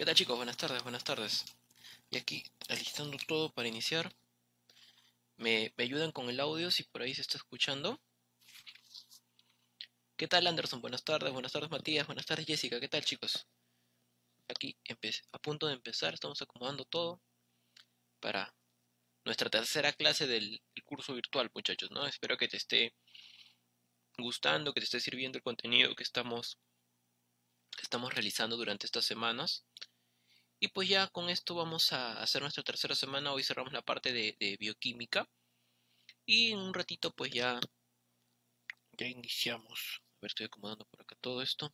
¿Qué tal chicos? Buenas tardes, buenas tardes. Y aquí, alistando todo para iniciar. Me, ayudan con el audio si por ahí se está escuchando. ¿Qué tal Anderson? Buenas tardes, buenas tardes Matías, buenas tardes Jessica, ¿qué tal chicos? Aquí a punto de empezar, estamos acomodando todo para nuestra tercera clase del curso virtual, muchachos, ¿no? Espero que te esté gustando, que te esté sirviendo el contenido que estamos, que estamos realizando durante estas semanas. Y pues ya con esto vamos a hacer nuestra tercera semana. Hoy cerramos la parte de, bioquímica. Y en un ratito pues ya, ya iniciamos. A ver, estoy acomodando por acá todo esto.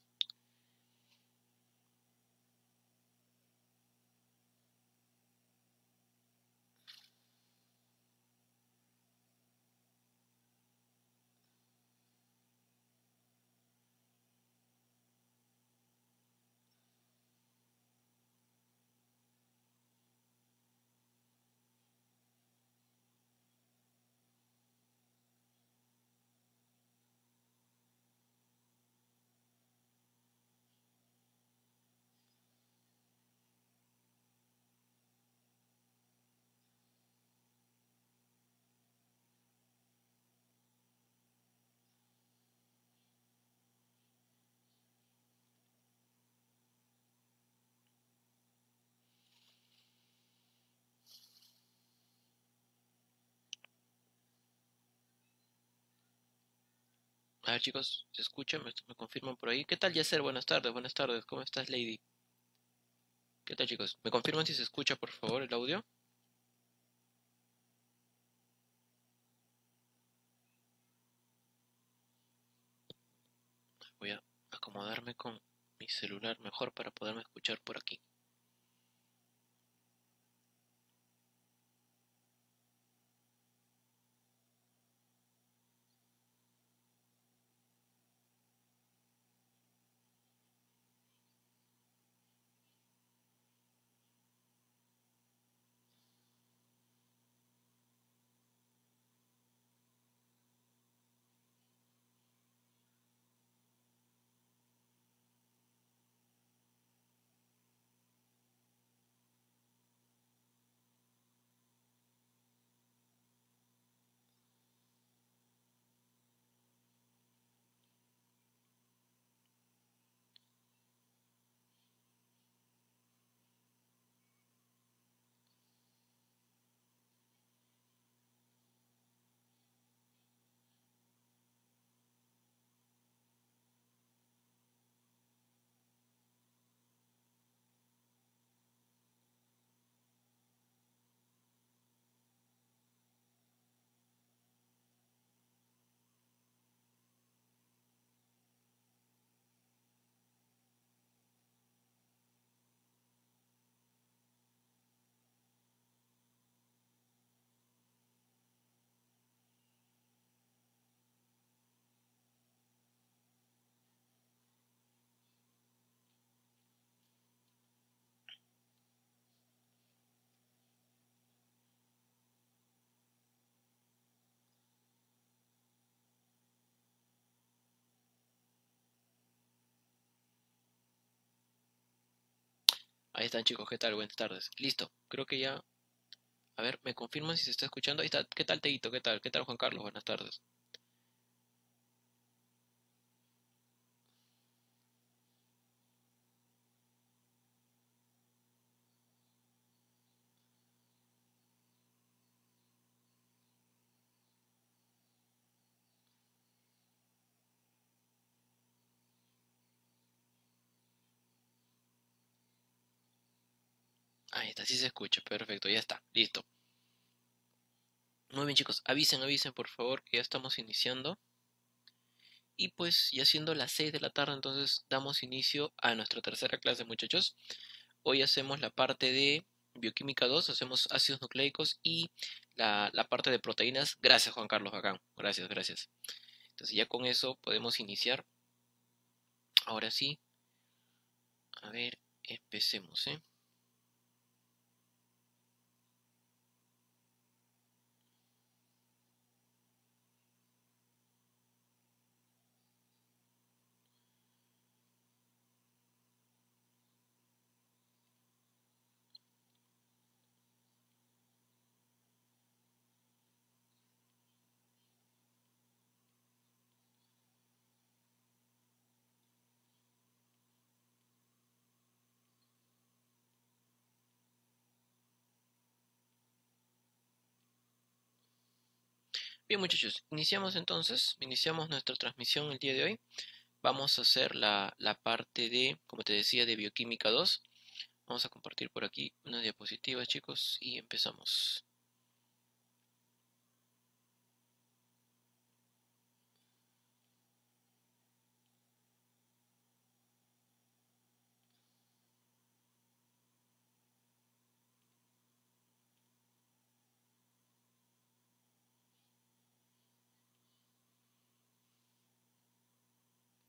A ver chicos, se escucha? me, confirman por ahí. ¿Qué tal Yacer? Buenas tardes, buenas tardes. ¿Cómo estás Lady? ¿Qué tal chicos? ¿Me confirman si se escucha por favor el audio? Voy a acomodarme con mi celular mejor para poderme escuchar por aquí. Ahí están chicos, ¿qué tal? Buenas tardes. Listo, creo que ya... A ver, me confirman si se está escuchando. Ahí está, ¿qué tal Teito? ¿Qué tal? ¿Qué tal Juan Carlos? Buenas tardes. así se escucha, perfecto, ya está, listo. Muy bien chicos, avisen, avisen por favor que ya estamos iniciando. Y pues ya siendo las 6 de la tarde, entonces damos inicio a nuestra tercera clase muchachos. Hoy hacemos la parte de bioquímica 2, hacemos ácidos nucleicos y la, parte de proteínas. Gracias Juan Carlos Bacán, gracias, gracias. Entonces ya con eso podemos iniciar. Ahora sí. A ver, empecemos, ¿eh? muchachos, iniciamos entonces, iniciamos nuestra transmisión el día de hoy. Vamos a hacer la, la parte de, como te decía, de bioquímica 2. Vamos a compartir por aquí unas diapositivas chicos y empezamos.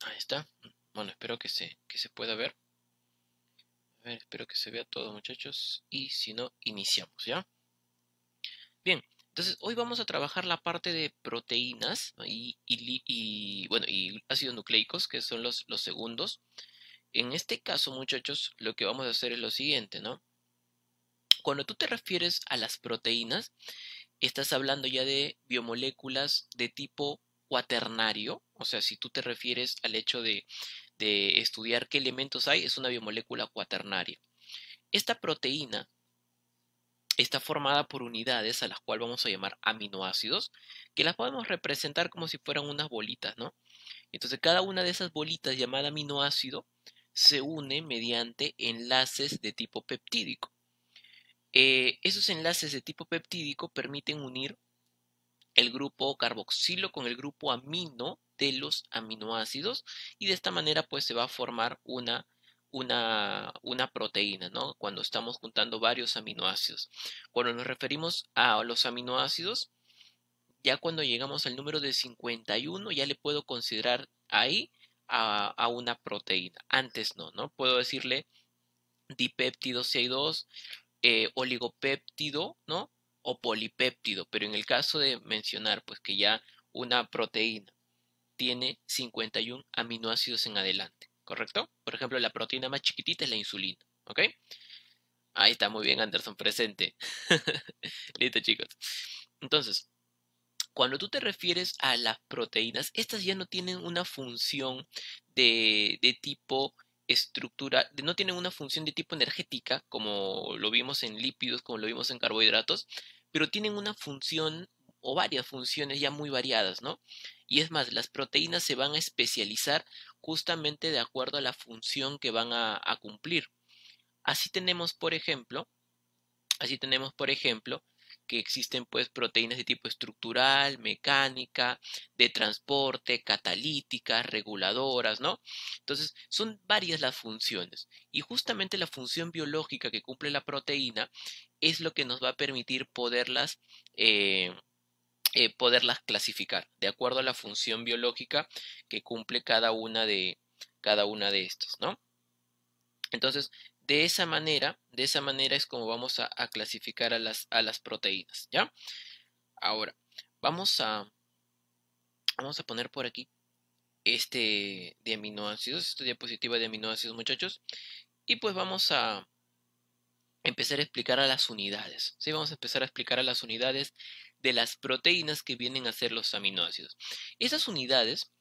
Ahí está. Bueno, espero que se, que se pueda ver. A ver, espero que se vea todo, muchachos. Y si no, iniciamos, ¿ya? Bien, entonces hoy vamos a trabajar la parte de proteínas y, bueno, y ácidos nucleicos, que son los, los segundos. En este caso, muchachos, lo que vamos a hacer es lo siguiente, ¿no? Cuando tú te refieres a las proteínas, estás hablando ya de biomoléculas de tipo cuaternario, o sea, si tú te refieres al hecho de, estudiar qué elementos hay, es una biomolécula cuaternaria. Esta proteína está formada por unidades a las cuales vamos a llamar aminoácidos, que las podemos representar como si fueran unas bolitas, ¿no? Entonces cada una de esas bolitas llamada aminoácido se une mediante enlaces de tipo peptídico. Eh, esos enlaces de tipo peptídico permiten unir el grupo carboxilo con el grupo amino de los aminoácidos y de esta manera pues se va a formar una, una, una proteína, ¿no? Cuando estamos juntando varios aminoácidos. Cuando nos referimos a los aminoácidos, ya cuando llegamos al número de 51 ya le puedo considerar ahí a, una proteína. Antes no, ¿no? Puedo decirle dipéptido C2, eh, oligopéptido, ¿no? o polipéptido, pero en el caso de mencionar pues que ya una proteína tiene 51 aminoácidos en adelante, ¿correcto? Por ejemplo, la proteína más chiquitita es la insulina, ¿ok? Ahí está muy bien Anderson presente. Listo chicos. Entonces, cuando tú te refieres a las proteínas, estas ya no tienen una función de, de tipo estructura, no tienen una función de tipo energética, como lo vimos en lípidos, como lo vimos en carbohidratos, pero tienen una función o varias funciones ya muy variadas, ¿no? Y es más, las proteínas se van a especializar justamente de acuerdo a la función que van a, cumplir. Así tenemos, por ejemplo, así tenemos, por ejemplo, que existen pues proteínas de tipo estructural, mecánica, de transporte, catalíticas, reguladoras, ¿no? Entonces, son varias las funciones y justamente la función biológica que cumple la proteína es lo que nos va a permitir poderlas eh, eh, poderlas clasificar de acuerdo a la función biológica que cumple cada una de cada una de estas, ¿no? Entonces, de esa manera, de esa manera es como vamos a, clasificar a las, proteínas, ¿ya? Ahora, vamos a, vamos a poner por aquí este de aminoácidos, esta diapositiva de aminoácidos, muchachos. Y pues vamos a empezar a explicar a las unidades. ¿sí? Vamos a empezar a explicar a las unidades de las proteínas que vienen a ser los aminoácidos. Esas unidades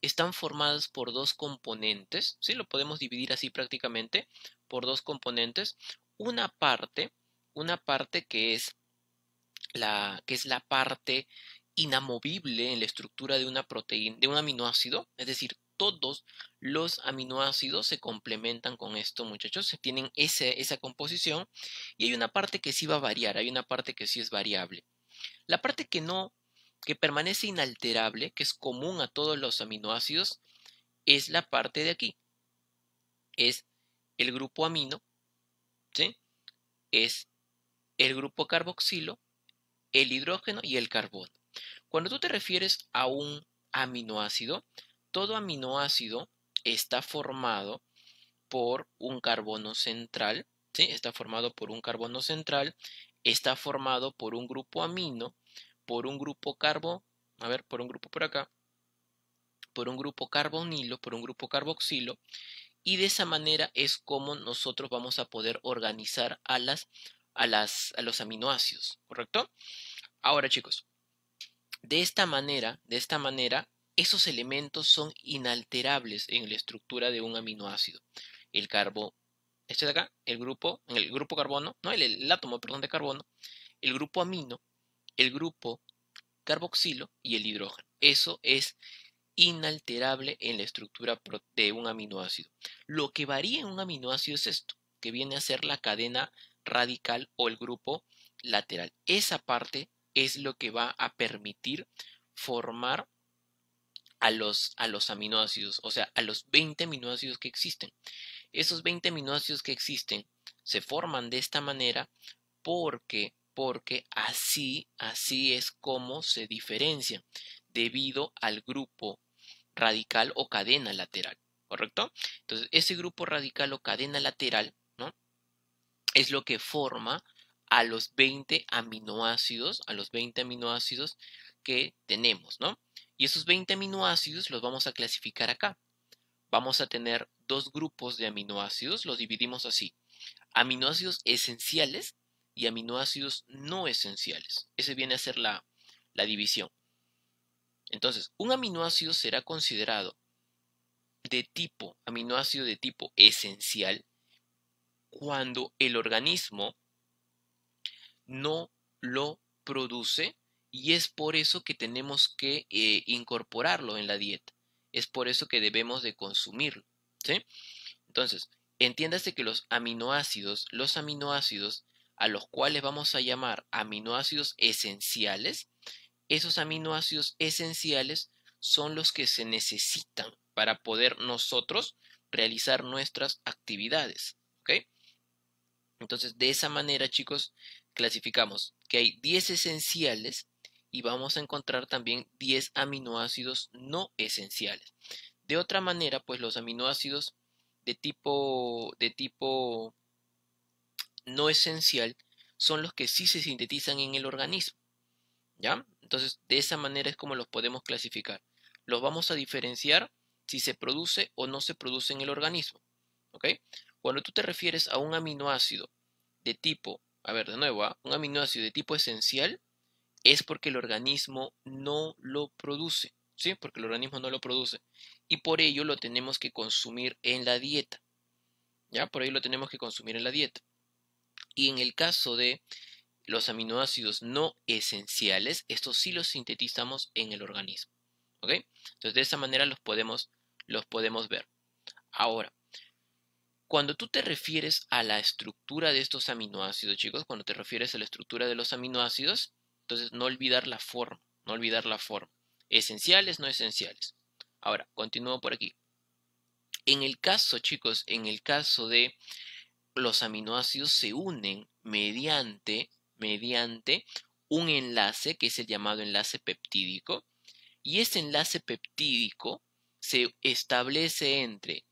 están formadas por dos componentes, ¿sí? lo podemos dividir así prácticamente, por dos componentes. Una parte, una parte que es la, que es la parte inamovible en la estructura de una proteína, de un aminoácido, es decir, todos los aminoácidos se complementan con esto, muchachos, se tienen ese, esa composición y hay una parte que sí va a variar, hay una parte que sí es variable. La parte que no, que permanece inalterable, que es común a todos los aminoácidos, es la parte de aquí. Es el grupo amino, ¿sí? es el grupo carboxilo, el hidrógeno y el carbono. Cuando tú te refieres a un aminoácido, todo aminoácido está formado por un carbono central, ¿sí? está formado por un carbono central, está formado por un grupo amino, por un grupo carbo, a ver, por un grupo por acá, por un grupo carbonilo, por un grupo carboxilo y de esa manera es como nosotros vamos a poder organizar a, las, a, las, a los aminoácidos, ¿correcto? Ahora chicos, de esta manera, de esta manera, esos elementos son inalterables en la estructura de un aminoácido. El carbono, este de acá, el grupo, el grupo carbono, no, el átomo, perdón, de carbono, el grupo amino, el grupo carboxilo y el hidrógeno. Eso es inalterable en la estructura de un aminoácido. Lo que varía en un aminoácido es esto, que viene a ser la cadena radical o el grupo lateral. Esa parte es lo que va a permitir formar a los, a los aminoácidos, o sea, a los 20 aminoácidos que existen. Esos 20 aminoácidos que existen se forman de esta manera porque porque así, así es como se diferencian debido al grupo radical o cadena lateral, ¿correcto? Entonces, ese grupo radical o cadena lateral, ¿no? Es lo que forma a los 20 aminoácidos, a los 20 aminoácidos que tenemos, ¿no? Y esos 20 aminoácidos los vamos a clasificar acá. Vamos a tener dos grupos de aminoácidos, los dividimos así. Aminoácidos esenciales y aminoácidos no esenciales. Ese viene a ser la, la división. Entonces, un aminoácido será considerado de tipo, aminoácido de tipo esencial, cuando el organismo no lo produce y es por eso que tenemos que eh, incorporarlo en la dieta. Es por eso que debemos de consumirlo. Entonces, entiéndase que los aminoácidos, los aminoácidos a los cuales vamos a llamar aminoácidos esenciales, esos aminoácidos esenciales son los que se necesitan para poder nosotros realizar nuestras actividades. ¿Ok? Entonces, de esa manera, chicos, clasificamos que hay 10 esenciales y vamos a encontrar también 10 aminoácidos no esenciales. De otra manera, pues los aminoácidos de tipo, de tipo no esencial son los que sí se sintetizan en el organismo. ¿Ya? Entonces, de esa manera es como los podemos clasificar. Los vamos a diferenciar si se produce o no se produce en el organismo. ¿Ok? Cuando tú te refieres a un aminoácido de tipo, a ver, de nuevo, ¿ah? un aminoácido de tipo esencial, es porque el organismo no lo produce. ¿Sí? Porque el organismo no lo produce. Y por ello lo tenemos que consumir en la dieta. ¿Ya? Por ello lo tenemos que consumir en la dieta. Y en el caso de los aminoácidos no esenciales, estos sí los sintetizamos en el organismo. ¿Ok? Entonces de esa manera los podemos, los podemos ver. Ahora, cuando tú te refieres a la estructura de estos aminoácidos, chicos, cuando te refieres a la estructura de los aminoácidos, entonces no olvidar la forma, no olvidar la forma. Esenciales, no esenciales. Ahora, continúo por aquí. En el caso, chicos, en el caso de los aminoácidos se unen mediante mediante un enlace que es el llamado enlace peptídico y ese enlace peptídico se establece entre,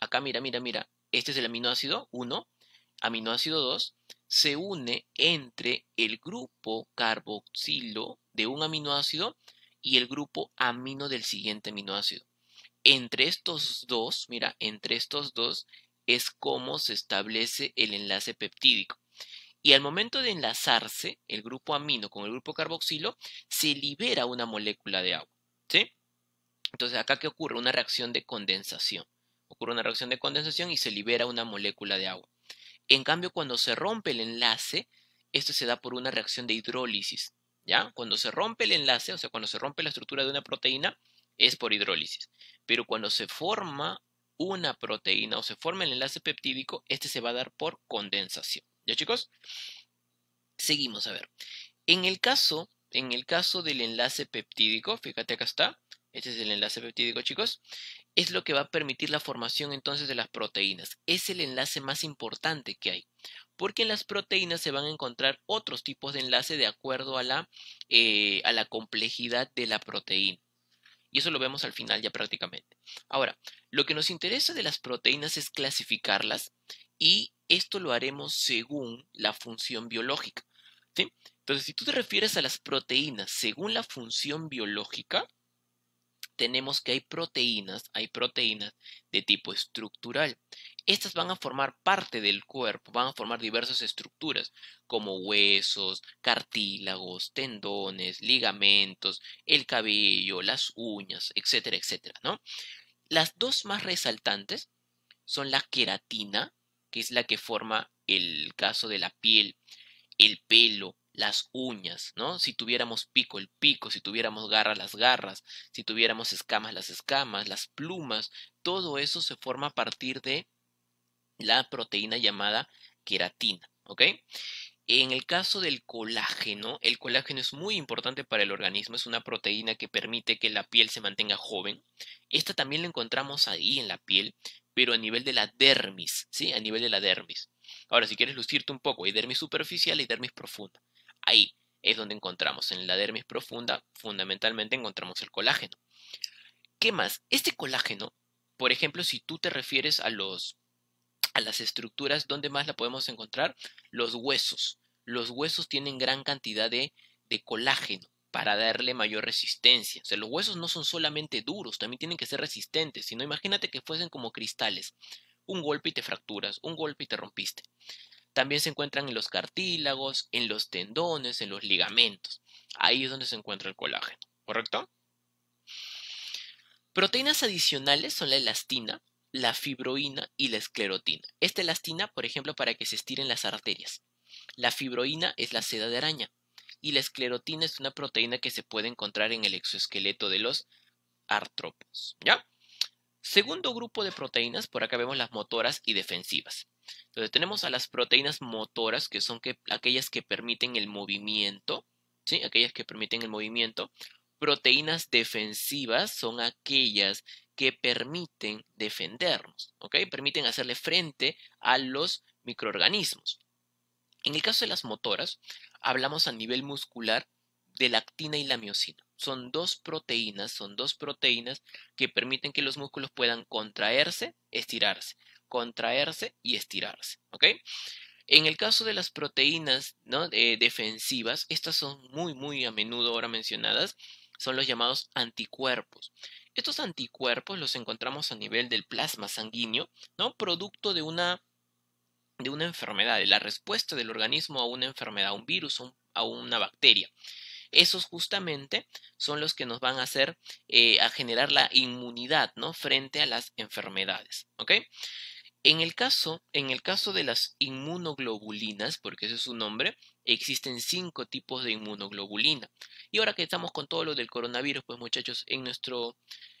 acá mira, mira, mira, este es el aminoácido 1, aminoácido 2, se une entre el grupo carboxilo de un aminoácido y el grupo amino del siguiente aminoácido. Entre estos dos, mira, entre estos dos es como se establece el enlace peptídico. Y al momento de enlazarse el grupo amino con el grupo carboxilo, se libera una molécula de agua. ¿sí? Entonces, acá qué ocurre una reacción de condensación. Ocurre una reacción de condensación y se libera una molécula de agua. En cambio, cuando se rompe el enlace, esto se da por una reacción de hidrólisis. ¿ya? Cuando se rompe el enlace, o sea, cuando se rompe la estructura de una proteína, es por hidrólisis. Pero cuando se forma una proteína o se forma el enlace peptídico, este se va a dar por condensación. ¿Ya chicos? Seguimos a ver. En el caso, en el caso del enlace peptídico, fíjate acá está, este es el enlace peptídico, chicos. Es lo que va a permitir la formación entonces de las proteínas. Es el enlace más importante que hay. Porque en las proteínas se van a encontrar otros tipos de enlace de acuerdo a la, eh, a la complejidad de la proteína. Y eso lo vemos al final ya prácticamente. Ahora, lo que nos interesa de las proteínas es clasificarlas y esto lo haremos según la función biológica. ¿sí? Entonces, si tú te refieres a las proteínas según la función biológica, tenemos que hay proteínas, hay proteínas de tipo estructural. Estas van a formar parte del cuerpo, van a formar diversas estructuras como huesos, cartílagos, tendones, ligamentos, el cabello, las uñas, etcétera, etcétera, ¿no? Las dos más resaltantes son la queratina, que es la que forma el caso de la piel, el pelo, las uñas, ¿no? Si tuviéramos pico, el pico, si tuviéramos garras, las garras, si tuviéramos escamas, las escamas, las plumas, todo eso se forma a partir de la proteína llamada queratina, ¿ok? En el caso del colágeno, el colágeno es muy importante para el organismo, es una proteína que permite que la piel se mantenga joven. Esta también la encontramos ahí en la piel, pero a nivel de la dermis, ¿sí? A nivel de la dermis. Ahora, si quieres lucirte un poco, hay dermis superficial y dermis profunda. Ahí es donde encontramos, en la dermis profunda, fundamentalmente encontramos el colágeno. ¿Qué más? Este colágeno, por ejemplo, si tú te refieres a los a las estructuras, ¿dónde más la podemos encontrar? Los huesos. Los huesos tienen gran cantidad de colágeno para darle mayor resistencia. O sea, los huesos no son solamente duros, también tienen que ser resistentes, sino imagínate que fuesen como cristales. Un golpe y te fracturas, un golpe y te rompiste. También se encuentran en los cartílagos, en los tendones, en los ligamentos. Ahí es donde se encuentra el colágeno, ¿correcto? Proteínas adicionales son la elastina, la fibroína y la esclerotina. Esta elastina, por ejemplo, para que se estiren las arterias. La fibroína es la seda de araña, y la esclerotina es una proteína que se puede encontrar en el exoesqueleto de los artrópodos. ¿Ya? Segundo grupo de proteínas, por acá vemos las motoras y defensivas. Entonces tenemos a las proteínas motoras, que son aquellas que permiten el movimiento, ¿sí? Aquellas que permiten el movimiento. Proteínas defensivas son aquellas que permiten defendernos, ¿ok? Permiten hacerle frente a los microorganismos. En el caso de las motoras, hablamos a nivel muscular de la actina y la miocina. Son dos proteínas, son dos proteínas que permiten que los músculos puedan contraerse, estirarse, contraerse y estirarse. En el caso de las proteínas ¿no? defensivas, estas son muy, muy a menudo ahora mencionadas, son los llamados anticuerpos. Estos anticuerpos los encontramos a nivel del plasma sanguíneo, ¿no? Producto de una de una enfermedad, de la respuesta del organismo a una enfermedad, a un virus, a una bacteria. Esos justamente son los que nos van a hacer eh, a generar la inmunidad, ¿no? Frente a las enfermedades, ¿ok? En el, caso, en el caso de las inmunoglobulinas, porque ese es su nombre, existen cinco tipos de inmunoglobulina. Y ahora que estamos con todo lo del coronavirus, pues muchachos, en, nuestro,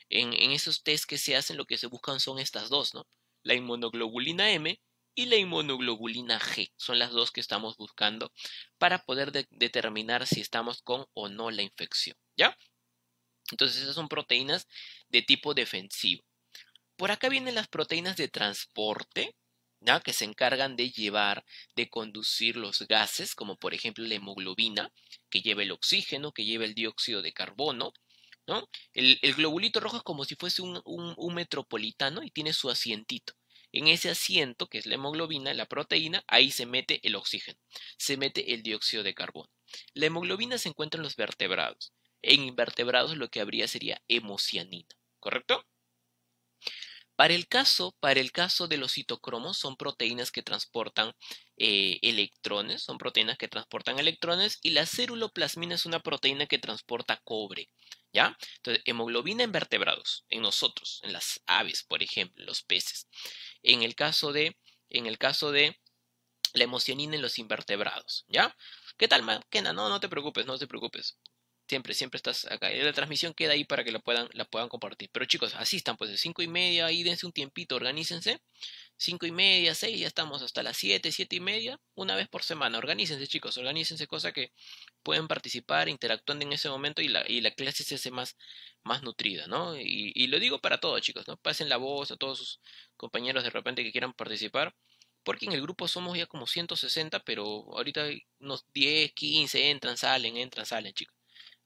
en, en esos test que se hacen, lo que se buscan son estas dos, ¿no? La inmunoglobulina M y la inmunoglobulina G. Son las dos que estamos buscando para poder determinar si estamos con o no la infección. ¿Ya? Entonces, esas son proteínas de tipo defensivo. Por acá vienen las proteínas de transporte, ¿ya? que se encargan de llevar, de conducir los gases, como por ejemplo la hemoglobina, que lleva el oxígeno, que lleva el dióxido de carbono. ¿no? El, globulito rojo es como si fuese un metropolitano y tiene su asientito. En ese asiento, que es la hemoglobina, la proteína, ahí se mete el oxígeno, se mete el dióxido de carbono. La hemoglobina se encuentra en los vertebrados. En invertebrados lo que habría sería hemocianina, ¿correcto? Para el caso, para el caso de los citocromos, son proteínas que transportan eh, electrones, son proteínas que transportan electrones, y la ceruloplasmina es una proteína que transporta cobre. ¿Ya? Entonces, hemoglobina en vertebrados, en nosotros, en las aves, por ejemplo, los peces. En el caso de, en el caso de la hemocianina en los invertebrados, ¿ya? ¿Qué tal, Kena? No, no te preocupes, no te preocupes. Siempre, siempre estás acá. La transmisión queda ahí para que la puedan, la puedan compartir. Pero chicos, asistan pues de 5 y media, ahí dense un tiempito, organícense. 5 y media, 6, ya estamos hasta las 7, 7 y media, una vez por semana. Organícense chicos, organícense cosa que pueden participar, interactuando en ese momento y la, clase se hace más, más nutrida, ¿no? Y, lo digo para todos chicos, ¿no? Pasen la voz a todos sus compañeros de repente que quieran participar porque en el grupo somos ya como 160, pero ahorita unos 10, 15 entran, salen, entran, salen, chicos.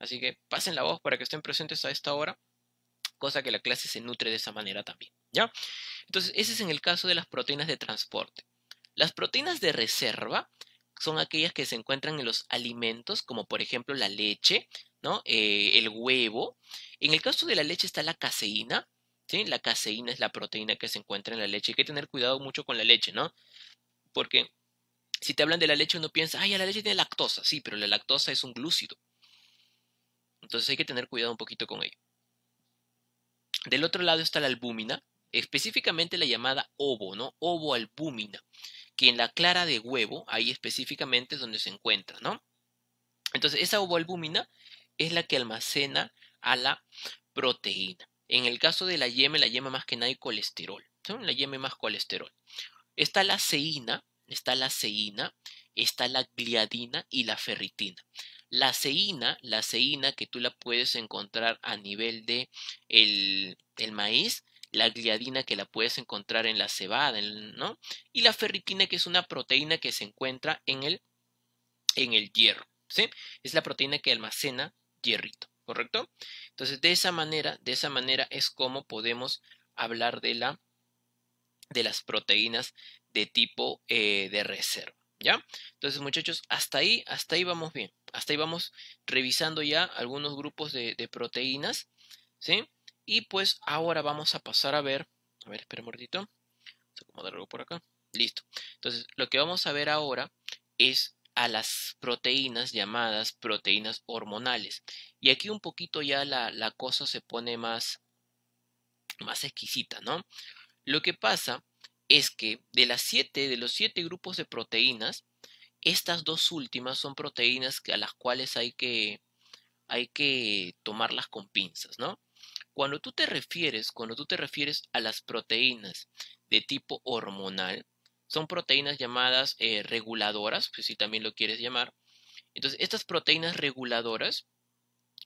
Así que pasen la voz para que estén presentes a esta hora, cosa que la clase se nutre de esa manera también, ¿ya? Entonces, ese es en el caso de las proteínas de transporte. Las proteínas de reserva son aquellas que se encuentran en los alimentos, como por ejemplo la leche, ¿no? Eh, el huevo. En el caso de la leche está la caseína, ¿sí? La caseína es la proteína que se encuentra en la leche. Hay que tener cuidado mucho con la leche, ¿no? Porque si te hablan de la leche uno piensa, ay, la leche tiene lactosa, sí, pero la lactosa es un glúcido. Entonces hay que tener cuidado un poquito con ello. Del otro lado está la albúmina, específicamente la llamada ovo, ¿no? albúmina, que en la clara de huevo, ahí específicamente es donde se encuentra, ¿no? Entonces, esa albúmina es la que almacena a la proteína. En el caso de la yema, la yema más que nada hay colesterol, La yema más colesterol. Está la ceína, está la ceína, está la gliadina y la ferritina. La ceína, la ceína que tú la puedes encontrar a nivel de el, el maíz, la gliadina que la puedes encontrar en la cebada, ¿no? Y la ferritina que es una proteína que se encuentra en el, en el hierro, ¿sí? Es la proteína que almacena hierrito, ¿correcto? Entonces, de esa manera, de esa manera es como podemos hablar de la de las proteínas de tipo eh, de reserva. ¿Ya? Entonces, muchachos, hasta ahí, hasta ahí vamos bien. Hasta ahí vamos revisando ya algunos grupos de, proteínas. ¿Sí? Y pues ahora vamos a pasar a ver. A ver, espera un momentito. Vamos a acomodar algo por acá. Listo. Entonces, lo que vamos a ver ahora es a las proteínas llamadas proteínas hormonales. Y aquí un poquito ya la, cosa se pone más, más exquisita, ¿no? Lo que pasa es que de las siete, de los siete grupos de proteínas, estas dos últimas son proteínas a las cuales hay que, hay que tomarlas con pinzas, ¿no? Cuando tú te refieres, cuando tú te refieres a las proteínas de tipo hormonal, son proteínas llamadas eh, reguladoras, pues si también lo quieres llamar. Entonces, estas proteínas reguladoras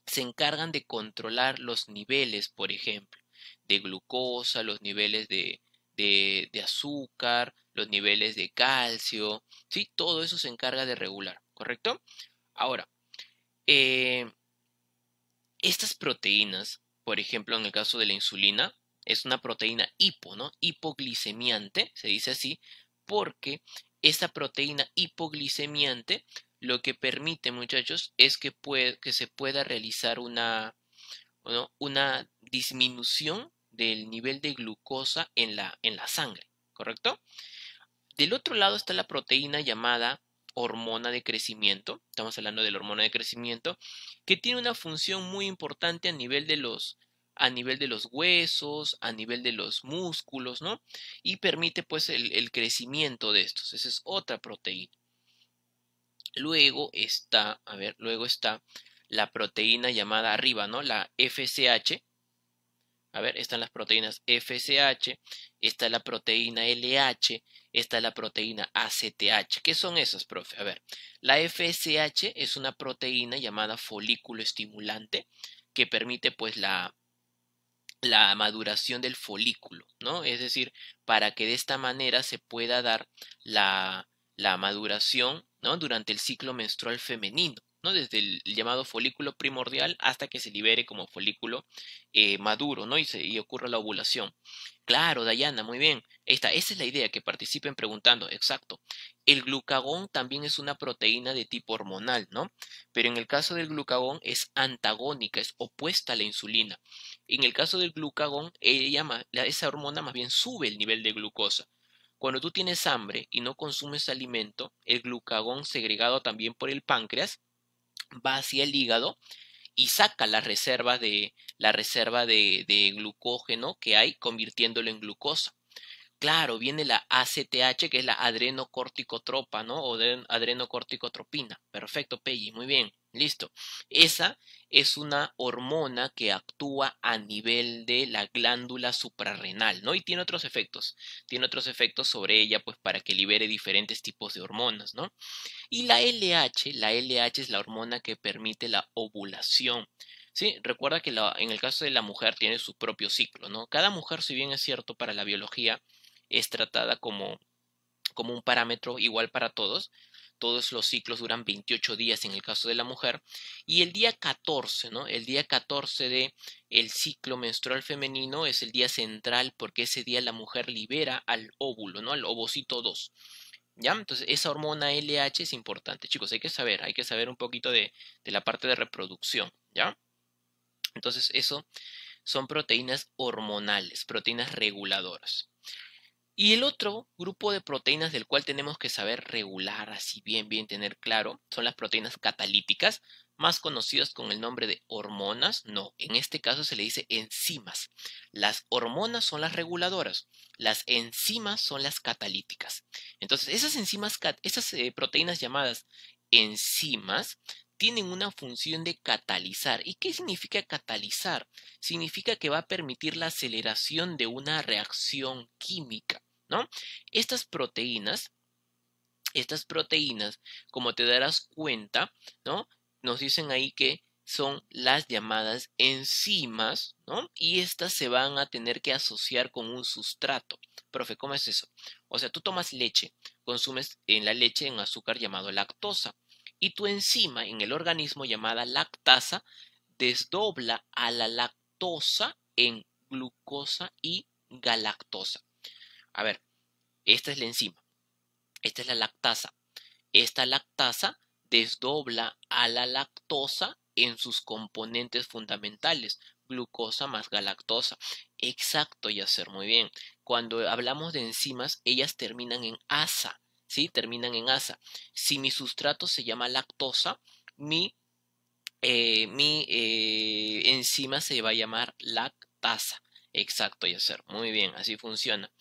se encargan de controlar los niveles, por ejemplo, de glucosa, los niveles de, de, azúcar, los niveles de calcio, ¿sí? Todo eso se encarga de regular, ¿correcto? Ahora, eh, estas proteínas, por ejemplo, en el caso de la insulina, es una proteína hipo, ¿no? Hipoglicemiante, se dice así, porque esta proteína hipoglicemiante lo que permite, muchachos, es que, puede, que se pueda realizar una, una disminución del nivel de glucosa en la, en la sangre, ¿correcto? Del otro lado está la proteína llamada hormona de crecimiento, estamos hablando de la hormona de crecimiento, que tiene una función muy importante a nivel de los, a nivel de los huesos, a nivel de los músculos, ¿no? Y permite pues el, el crecimiento de estos. Esa es otra proteína. Luego está, a ver, luego está la proteína llamada arriba, ¿no? La FSH, a ver, están las proteínas FSH, está la proteína LH, está la proteína ACTH. ¿Qué son esas, profe? A ver, la FSH es una proteína llamada folículo estimulante que permite pues la, la maduración del folículo, ¿no? Es decir, para que de esta manera se pueda dar la, la maduración, ¿no? Durante el ciclo menstrual femenino desde el llamado folículo primordial hasta que se libere como folículo eh, maduro ¿no? y, ocurra la ovulación. Claro, Dayana, muy bien. Esta, esa es la idea, que participen preguntando. Exacto. El glucagón también es una proteína de tipo hormonal, ¿no? Pero en el caso del glucagón es antagónica, es opuesta a la insulina. En el caso del glucagón, esa hormona más bien sube el nivel de glucosa. Cuando tú tienes hambre y no consumes alimento, el glucagón segregado también por el páncreas va hacia el hígado y saca la reserva de, la reserva de, glucógeno que hay, convirtiéndolo en glucosa. Claro, viene la ACTH, que es la adrenocorticotropa, ¿no? O adrenocorticotropina. Perfecto, Peggy, muy bien. Listo. Esa es una hormona que actúa a nivel de la glándula suprarrenal, ¿no? Y tiene otros efectos. Tiene otros efectos sobre ella, pues para que libere diferentes tipos de hormonas, ¿no? Y la LH, la LH es la hormona que permite la ovulación. Sí, recuerda que en el caso de la mujer tiene su propio ciclo, ¿no? Cada mujer, si bien es cierto para la biología, es tratada como, como un parámetro igual para todos, todos los ciclos duran 28 días en el caso de la mujer. Y el día 14, ¿no? El día 14 de el ciclo menstrual femenino es el día central porque ese día la mujer libera al óvulo, ¿no? Al ovocito 2. ¿Ya? Entonces, esa hormona LH es importante, chicos, hay que saber, hay que saber un poquito de, de la parte de reproducción, ¿ya? Entonces, eso son proteínas hormonales, proteínas reguladoras. Y el otro grupo de proteínas del cual tenemos que saber regular, así bien, bien tener claro, son las proteínas catalíticas, más conocidas con el nombre de hormonas. No, en este caso se le dice enzimas. Las hormonas son las reguladoras, las enzimas son las catalíticas. Entonces, esas enzimas, esas eh, proteínas llamadas enzimas, tienen una función de catalizar. ¿Y qué significa catalizar? Significa que va a permitir la aceleración de una reacción química. ¿no? Estas proteínas, estas proteínas, como te darás cuenta, ¿no? Nos dicen ahí que son las llamadas enzimas, Y estas se van a tener que asociar con un sustrato. Profe, ¿cómo es eso? O sea, tú tomas leche, consumes en eh, la leche un azúcar llamado lactosa y tu enzima en el organismo llamada lactasa desdobla a la lactosa en glucosa y galactosa. A ver, esta es la enzima, esta es la lactasa. Esta lactasa desdobla a la lactosa en sus componentes fundamentales, glucosa más galactosa. Exacto, hacer muy bien. Cuando hablamos de enzimas, ellas terminan en asa, ¿sí? Terminan en asa. Si mi sustrato se llama lactosa, mi, eh, mi eh, enzima se va a llamar lactasa. Exacto, hacer muy bien, así funciona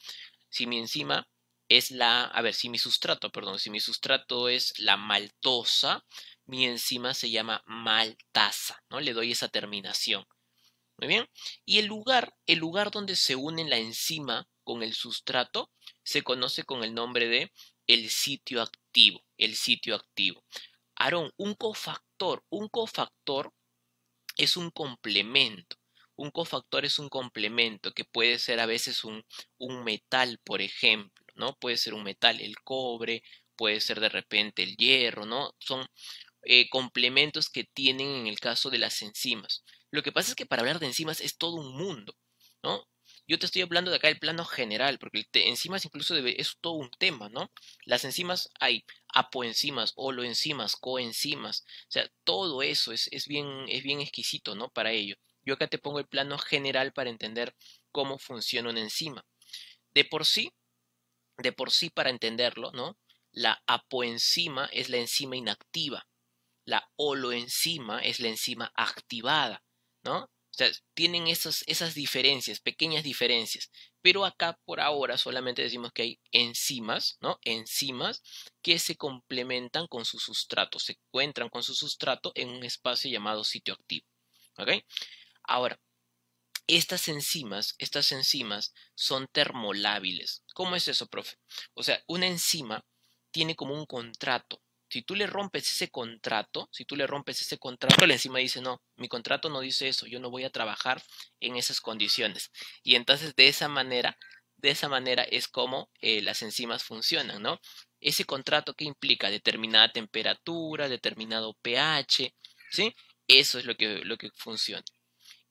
si mi enzima es la, a ver, si mi sustrato, perdón, si mi sustrato es la maltosa, mi enzima se llama maltasa, ¿no? Le doy esa terminación. Muy bien. Y el lugar, el lugar donde se une la enzima con el sustrato, se conoce con el nombre de el sitio activo, el sitio activo. Aarón, un cofactor, un cofactor es un complemento. Un cofactor es un complemento que puede ser a veces un, metal, por ejemplo, ¿no? Puede ser un metal, el cobre, puede ser de repente el hierro, ¿no? Son eh, complementos que tienen en el caso de las enzimas. Lo que pasa es que para hablar de enzimas es todo un mundo, ¿no? Yo te estoy hablando de acá el plano general, porque enzimas incluso es todo un tema, ¿no? Las enzimas hay apoenzimas, holoenzimas, coenzimas, o sea, todo eso es, bien, es bien exquisito, ¿no? Para ello. Yo acá te pongo el plano general para entender cómo funciona una enzima. De por sí, de por sí para entenderlo, ¿no? La apoenzima es la enzima inactiva. La holoenzima es la enzima activada, ¿no? O sea, tienen esas, esas diferencias, pequeñas diferencias. Pero acá por ahora solamente decimos que hay enzimas, ¿no? Enzimas que se complementan con su sustrato, se encuentran con su sustrato en un espacio llamado sitio activo. ¿Ok? Ahora, estas enzimas, estas enzimas son termolábiles. ¿Cómo es eso, profe? O sea, una enzima tiene como un contrato. Si tú le rompes ese contrato, si tú le rompes ese contrato, la enzima dice, no, mi contrato no dice eso, yo no voy a trabajar en esas condiciones. Y entonces de esa manera, de esa manera es como eh, las enzimas funcionan, ¿no? Ese contrato que implica determinada temperatura, determinado pH, ¿sí? Eso es lo lo que funciona.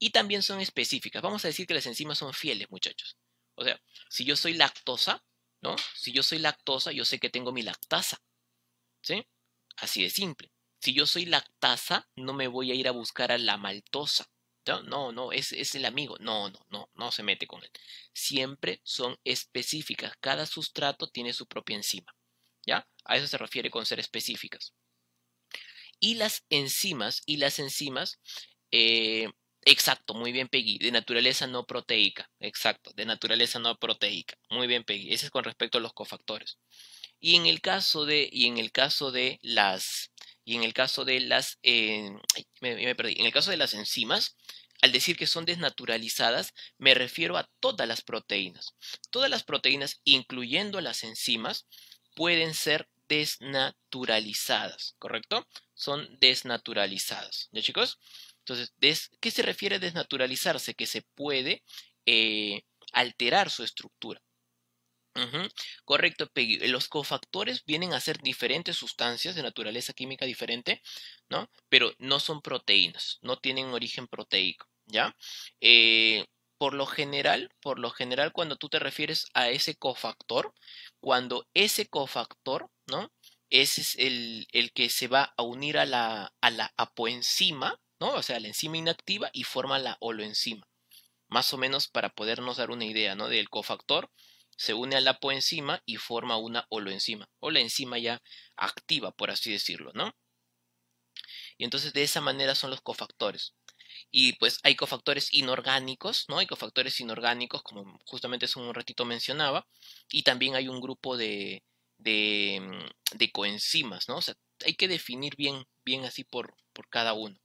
Y también son específicas. Vamos a decir que las enzimas son fieles, muchachos. O sea, si yo soy lactosa, ¿no? Si yo soy lactosa, yo sé que tengo mi lactasa. ¿Sí? Así de simple. Si yo soy lactasa, no me voy a ir a buscar a la maltosa. No, no, no es, es el amigo. No, no, no, no se mete con él. Siempre son específicas. Cada sustrato tiene su propia enzima. ¿Ya? A eso se refiere con ser específicas. Y las enzimas, y las enzimas eh, Exacto, muy bien, Peggy. De naturaleza no proteica. Exacto, de naturaleza no proteica. Muy bien, Peggy. Ese es con respecto a los cofactores. Y en el caso de, y en el caso de las, y en el caso de las, eh, En el caso de las enzimas, al decir que son desnaturalizadas, me refiero a todas las proteínas. Todas las proteínas, incluyendo las enzimas, pueden ser desnaturalizadas, ¿correcto? Son desnaturalizadas. ¿Ya chicos? Entonces, ¿qué se refiere a desnaturalizarse? Que se puede eh, alterar su estructura. Correcto, Los cofactores vienen a ser diferentes sustancias de naturaleza química diferente, ¿no? Pero no son proteínas, no tienen origen proteico, ¿ya? Eh, por lo general, por lo general, cuando tú te refieres a ese cofactor, cuando ese cofactor, ¿no? Ese es el, que se va a unir a la, a la apoenzima, o sea, la enzima inactiva y forma la holoenzima. Más o menos para podernos dar una idea, ¿no? Del cofactor se une a la poenzima y forma una holoenzima, o la enzima ya activa, por así decirlo, ¿no? Y entonces de esa manera son los cofactores. Y pues hay cofactores inorgánicos, ¿no? Hay cofactores inorgánicos, como justamente hace un ratito mencionaba, y también hay un grupo de, de, coenzimas, ¿no? O sea, hay que definir bien, bien así por, por cada uno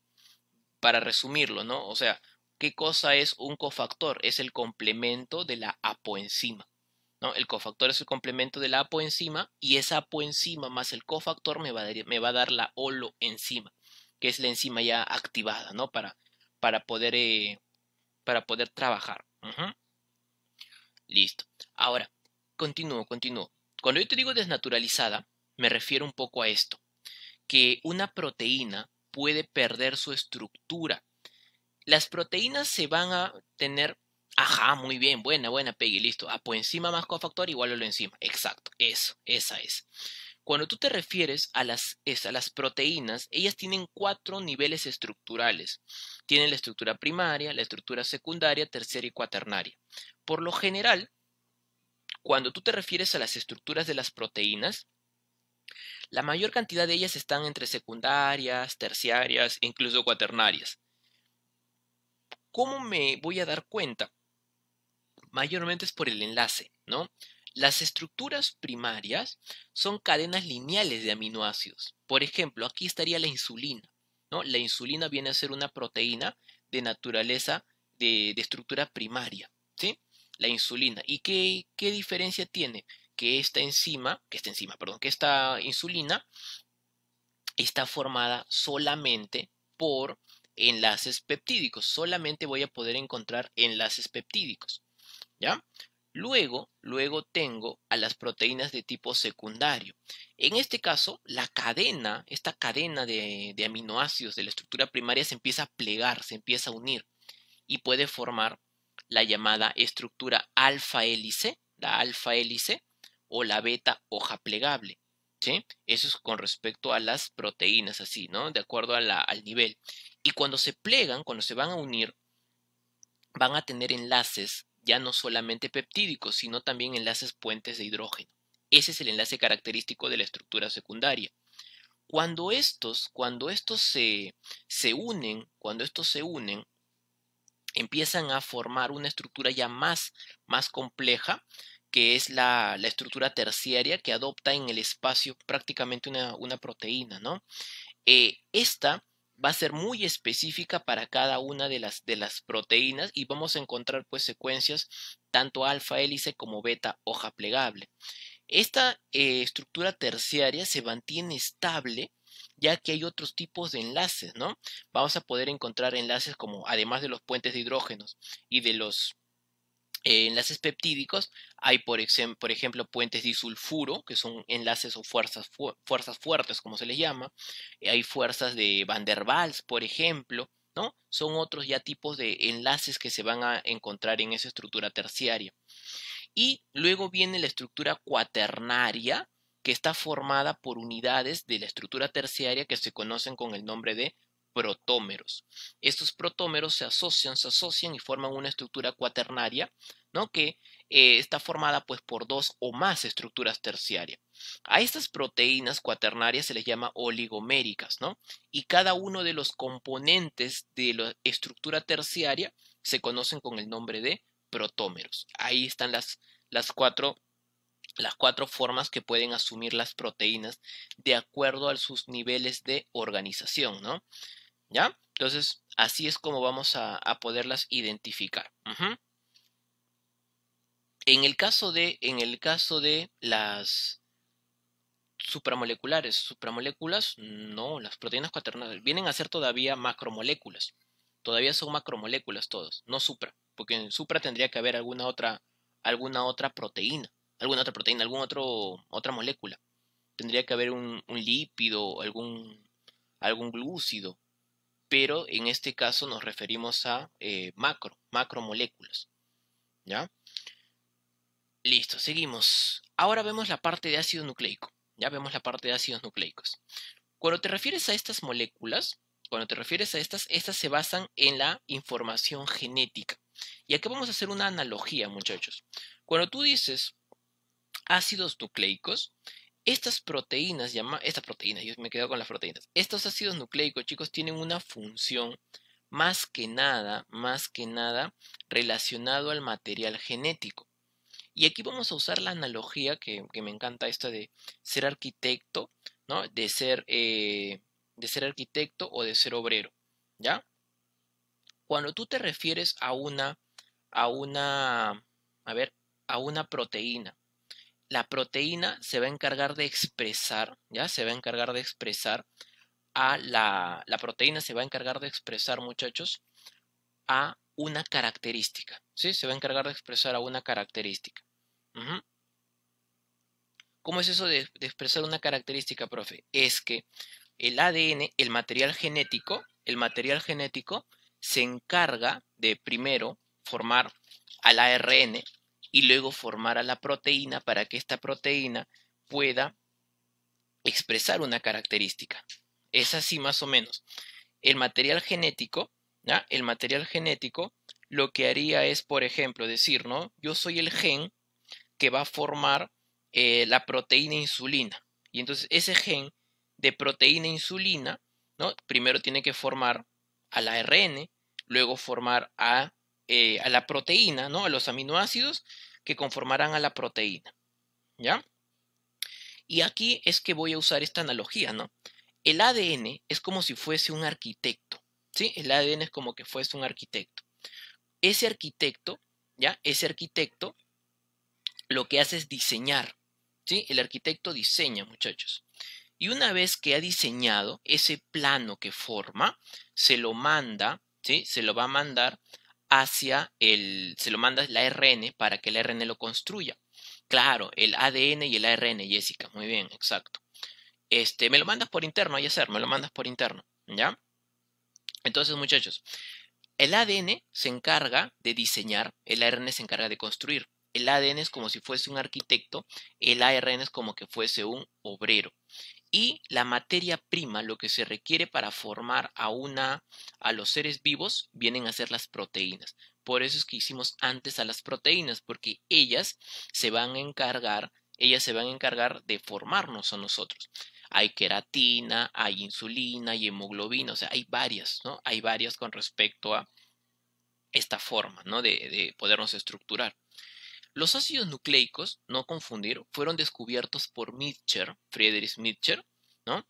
para resumirlo, ¿no? O sea, ¿qué cosa es un cofactor? Es el complemento de la apoenzima. ¿no? El cofactor es el complemento de la apoenzima y esa apoenzima más el cofactor me va a dar, la holoenzima, que es la enzima ya activada, ¿no? Para, para, poder, eh, para poder trabajar. Listo. Ahora, continúo, continúo. Cuando yo te digo desnaturalizada, me refiero un poco a esto, que una proteína puede perder su estructura. Las proteínas se van a tener, ajá, muy bien, buena, buena, Peggy, listo. Apoenzima ah, más cofactor igual a lo encima, Exacto, eso, esa es. Cuando tú te refieres a las, las proteínas, ellas tienen cuatro niveles estructurales. Tienen la estructura primaria, la estructura secundaria, tercera y cuaternaria. Por lo general, cuando tú te refieres a las estructuras de las proteínas, la mayor cantidad de ellas están entre secundarias, terciarias e incluso cuaternarias. ¿Cómo me voy a dar cuenta? Mayormente es por el enlace, ¿no? Las estructuras primarias son cadenas lineales de aminoácidos. Por ejemplo, aquí estaría la insulina. ¿no? La insulina viene a ser una proteína de naturaleza de, de estructura primaria. ¿sí? La insulina. ¿Y qué, qué diferencia tiene? que esta enzima, que esta enzima, perdón, que esta insulina está formada solamente por enlaces peptídicos. Solamente voy a poder encontrar enlaces peptídicos. ¿Ya? Luego, luego tengo a las proteínas de tipo secundario. En este caso, la cadena, esta cadena de, de aminoácidos de la estructura primaria se empieza a plegar, se empieza a unir y puede formar la llamada estructura alfa hélice, la alfa hélice, o la beta hoja plegable. ¿sí? Eso es con respecto a las proteínas, así, ¿no? De acuerdo a al nivel. Y cuando se plegan, cuando se van a unir, van a tener enlaces ya no solamente peptídicos, sino también enlaces puentes de hidrógeno. Ese es el enlace característico de la estructura secundaria. Cuando estos, cuando estos se, se unen, cuando estos se unen, empiezan a formar una estructura ya más, más compleja, que es la, estructura terciaria que adopta en el espacio prácticamente una, proteína, ¿no? Eh, esta va a ser muy específica para cada una de las, proteínas y vamos a encontrar pues secuencias tanto alfa hélice como beta hoja plegable. Esta eh, estructura terciaria se mantiene estable ya que hay otros tipos de enlaces, ¿no? Vamos a poder encontrar enlaces como, además de los puentes de hidrógenos y de los eh, enlaces peptídicos, hay por, por, ejemplo puentes disulfuro, que son enlaces o fuerzas, fuerzas fuertes, como se les llama, hay fuerzas de Van der Waals, por ejemplo, ¿no? Son otros ya tipos de enlaces que se van a encontrar en esa estructura terciaria. Y luego viene la estructura cuaternaria, que está formada por unidades de la estructura terciaria que se conocen con el nombre de protómeros. Estos protómeros se asocian, se asocian y forman una estructura cuaternaria, ¿no? Que eh, está formada pues por dos o más estructuras terciarias. A estas proteínas cuaternarias se les llama oligoméricas, ¿no? Y cada uno de los componentes de la estructura terciaria se conocen con el nombre de protómeros. Ahí están las, las cuatro las cuatro formas que pueden asumir las proteínas de acuerdo a sus niveles de organización, ¿no? ¿Ya? Entonces, así es como vamos a, poderlas identificar. en, el caso de, en el caso de las supramoleculares, supramoléculas, no, las proteínas cuaternarias vienen a ser todavía macromoléculas. Todavía son macromoléculas todas, no supra, porque en supra tendría que haber alguna otra, alguna otra proteína, alguna otra proteína, alguna otra molécula. Tendría que haber un, lípido, algún, algún glúcido, pero en este caso nos referimos a eh, macro, macromoléculas. ¿Ya? Listo, seguimos. Ahora vemos la parte de ácido nucleico. Ya vemos la parte de ácidos nucleicos. Cuando te refieres a estas moléculas, cuando te refieres a estas, estas se basan en la información genética. Y aquí vamos a hacer una analogía, muchachos. Cuando tú dices ácidos nucleicos, estas proteínas, llama, estas proteínas, yo me quedo con las proteínas. Estos ácidos nucleicos, chicos, tienen una función más que nada, más que nada relacionado al material genético. Y aquí vamos a usar la analogía que, me encanta esta de ser arquitecto, ¿no? De ser, eh, de ser arquitecto o de ser obrero, ¿ya? Cuando tú te refieres a una, a una, a ver, a una proteína, la proteína se va a encargar de expresar, ¿ya? Se va a encargar de expresar a la, la proteína se va a encargar de expresar, muchachos, a una característica, ¿sí? Se va a encargar de expresar a una característica. ¿Cómo es eso de expresar una característica, profe? Es que el ADN, el material genético, el material genético se encarga de primero formar al ARN, y luego formar a la proteína para que esta proteína pueda expresar una característica. Es así más o menos. El material genético, el material genético lo que haría es, por ejemplo, decir, ¿no? Yo soy el gen que va a formar eh, la proteína insulina. Y entonces ese gen de proteína insulina, ¿no? Primero tiene que formar a la RN, luego formar a eh, a la proteína, ¿no? A los aminoácidos que conformarán a la proteína. ¿Ya? Y aquí es que voy a usar esta analogía, ¿no? El ADN es como si fuese un arquitecto, ¿sí? El ADN es como que fuese un arquitecto. Ese arquitecto, ¿ya? Ese arquitecto lo que hace es diseñar, ¿sí? El arquitecto diseña, muchachos. Y una vez que ha diseñado ese plano que forma, se lo manda, ¿sí? Se lo va a mandar hacia el, se lo manda la ARN para que el ARN lo construya. Claro, el ADN y el ARN, Jessica, muy bien, exacto. Este, me lo mandas por interno, hacer, me lo mandas por interno, ¿ya? Entonces, muchachos, el ADN se encarga de diseñar, el ARN se encarga de construir. El ADN es como si fuese un arquitecto, el ARN es como que fuese un obrero y la materia prima, lo que se requiere para formar a una a los seres vivos, vienen a ser las proteínas. Por eso es que hicimos antes a las proteínas, porque ellas se van a encargar, ellas se van a encargar de formarnos a nosotros. Hay queratina, hay insulina, hay hemoglobina, o sea, hay varias, ¿no? Hay varias con respecto a esta forma, ¿no? De, de podernos estructurar. Los ácidos nucleicos, no confundir, fueron descubiertos por Mitcher, Friedrich Mitcher, ¿no?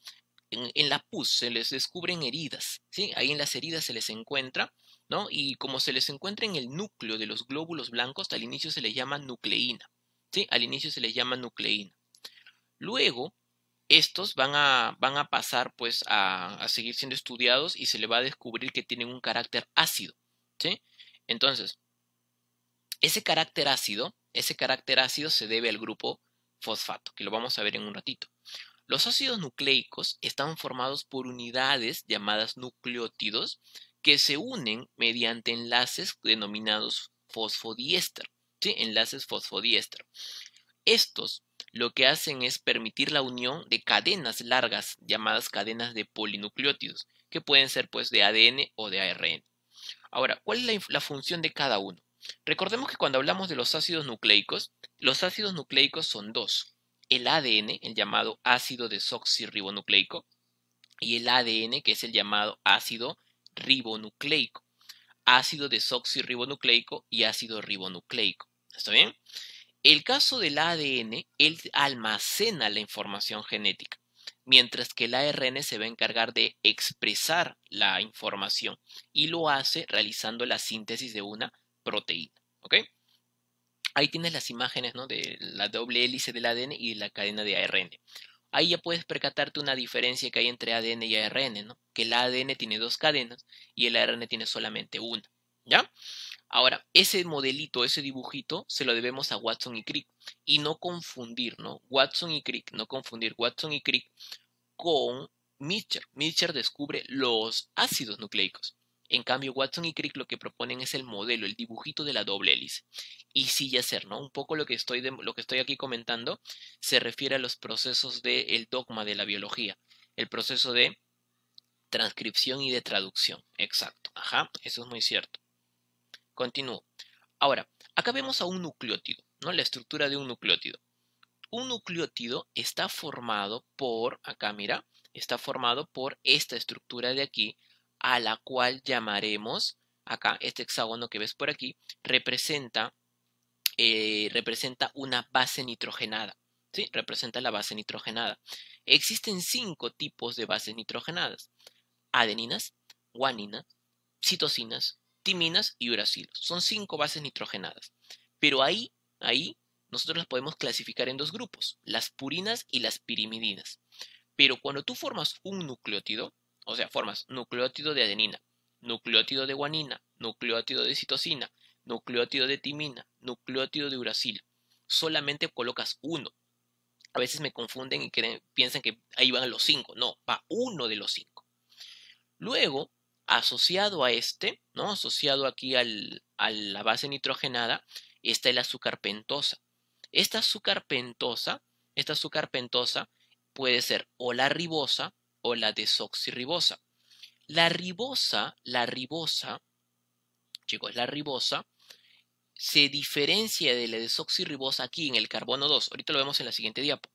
En, la pus se les descubren heridas, ¿sí? Ahí en las heridas se les encuentra, ¿no? Y como se les encuentra en el núcleo de los glóbulos blancos, al inicio se les llama nucleína, ¿sí? Al inicio se les llama nucleína. Luego, estos van a, van a pasar pues a, seguir siendo estudiados y se le va a descubrir que tienen un carácter ácido, ¿sí? Entonces, ese carácter ácido, ese carácter ácido se debe al grupo fosfato, que lo vamos a ver en un ratito. Los ácidos nucleicos están formados por unidades llamadas nucleótidos que se unen mediante enlaces denominados fosfodiéster, ¿sí? enlaces fosfodiéster. Estos lo que hacen es permitir la unión de cadenas largas llamadas cadenas de polinucleótidos, que pueden ser pues de ADN o de ARN. Ahora, ¿cuál es la función de cada uno? Recordemos que cuando hablamos de los ácidos nucleicos, los ácidos nucleicos son dos. El ADN, el llamado ácido desoxirribonucleico, y el ADN, que es el llamado ácido ribonucleico. Ácido desoxirribonucleico y ácido ribonucleico. ¿Está bien? El caso del ADN, él almacena la información genética, mientras que el ARN se va a encargar de expresar la información y lo hace realizando la síntesis de una proteína. ¿Ok? Ahí tienes las imágenes ¿no? de la doble hélice del ADN y la cadena de ARN. Ahí ya puedes percatarte una diferencia que hay entre ADN y ARN, ¿no? Que el ADN tiene dos cadenas y el ARN tiene solamente una. ¿Ya? Ahora, ese modelito, ese dibujito, se lo debemos a Watson y Crick. Y no confundir, ¿no? Watson y Crick, no confundir Watson y Crick con Mitchell. Mitchell descubre los ácidos nucleicos. En cambio, Watson y Crick lo que proponen es el modelo, el dibujito de la doble hélice. Y sí ya ser ¿no? Un poco lo que estoy, lo que estoy aquí comentando se refiere a los procesos del dogma de la biología, el proceso de transcripción y de traducción. Exacto. Ajá, eso es muy cierto. Continúo. Ahora, acá vemos a un nucleótido, ¿no? La estructura de un nucleótido. Un nucleótido está formado por, acá mira, está formado por esta estructura de aquí, a la cual llamaremos, acá este hexágono que ves por aquí, representa, eh, representa una base nitrogenada. ¿sí? Representa la base nitrogenada. Existen cinco tipos de bases nitrogenadas. Adeninas, guaninas, citosinas, timinas y uracilos. Son cinco bases nitrogenadas. Pero ahí, ahí, nosotros las podemos clasificar en dos grupos, las purinas y las pirimidinas. Pero cuando tú formas un nucleótido, o sea, formas nucleótido de adenina, nucleótido de guanina, nucleótido de citosina, nucleótido de timina, nucleótido de uracil. Solamente colocas uno. A veces me confunden y piensan que ahí van los cinco. No, va uno de los cinco. Luego, asociado a este, ¿no? Asociado aquí al, a la base nitrogenada, está el azúcar pentosa. Esta azúcar pentosa, esta azúcar pentosa puede ser o la ribosa la desoxirribosa. La ribosa, la ribosa, chicos, la ribosa se diferencia de la desoxirribosa aquí en el carbono 2. Ahorita lo vemos en la siguiente diapo.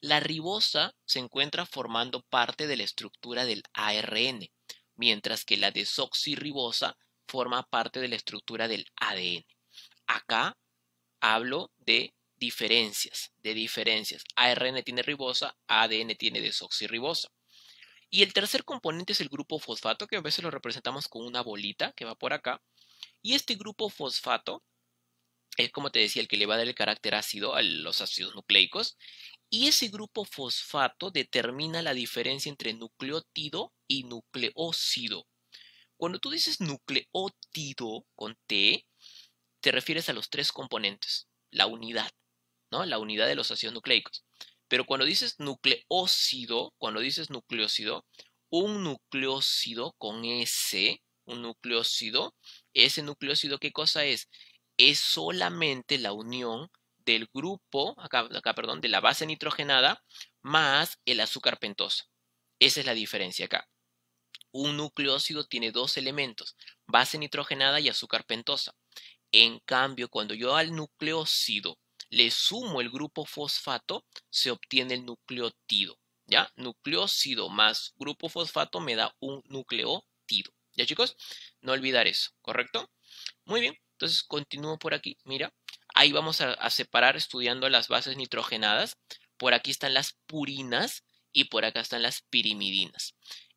La ribosa se encuentra formando parte de la estructura del ARN, mientras que la desoxirribosa forma parte de la estructura del ADN. Acá hablo de diferencias, de diferencias. ARN tiene ribosa, ADN tiene desoxirribosa. Y el tercer componente es el grupo fosfato, que a veces lo representamos con una bolita que va por acá. Y este grupo fosfato es, como te decía, el que le va a dar el carácter ácido a los ácidos nucleicos. Y ese grupo fosfato determina la diferencia entre nucleótido y nucleósido. Cuando tú dices nucleótido con T, te refieres a los tres componentes, la unidad, ¿no? La unidad de los ácidos nucleicos. Pero cuando dices nucleócido, cuando dices nucleócido, un nucleócido con S, un nucleócido, ese nucleócido, ¿qué cosa es? Es solamente la unión del grupo, acá, perdón, de la base nitrogenada más el azúcar pentosa. Esa es la diferencia acá. Un nucleócido tiene dos elementos, base nitrogenada y azúcar pentosa. En cambio, cuando yo al nucleócido le sumo el grupo fosfato, se obtiene el nucleotido. ¿Ya? Nucleócido más grupo fosfato me da un nucleótido. ¿Ya chicos? No olvidar eso, ¿correcto? Muy bien, entonces continúo por aquí, mira. Ahí vamos a, separar estudiando las bases nitrogenadas. Por aquí están las purinas y por acá están las pirimidinas.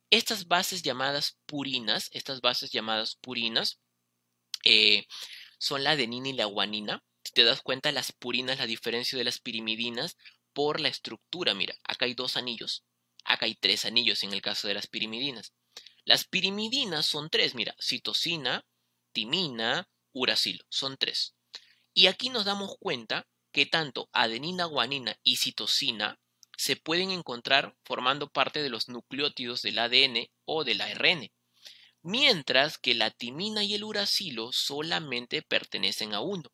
Estas bases llamadas purinas, estas bases llamadas purinas, eh, son la adenina y la guanina te das cuenta, las purinas la diferencia de las pirimidinas por la estructura. Mira, acá hay dos anillos. Acá hay tres anillos en el caso de las pirimidinas. Las pirimidinas son tres. Mira, citosina, timina, uracilo. Son tres. Y aquí nos damos cuenta que tanto adenina, guanina y citosina se pueden encontrar formando parte de los nucleótidos del ADN o del ARN, mientras que la timina y el uracilo solamente pertenecen a uno.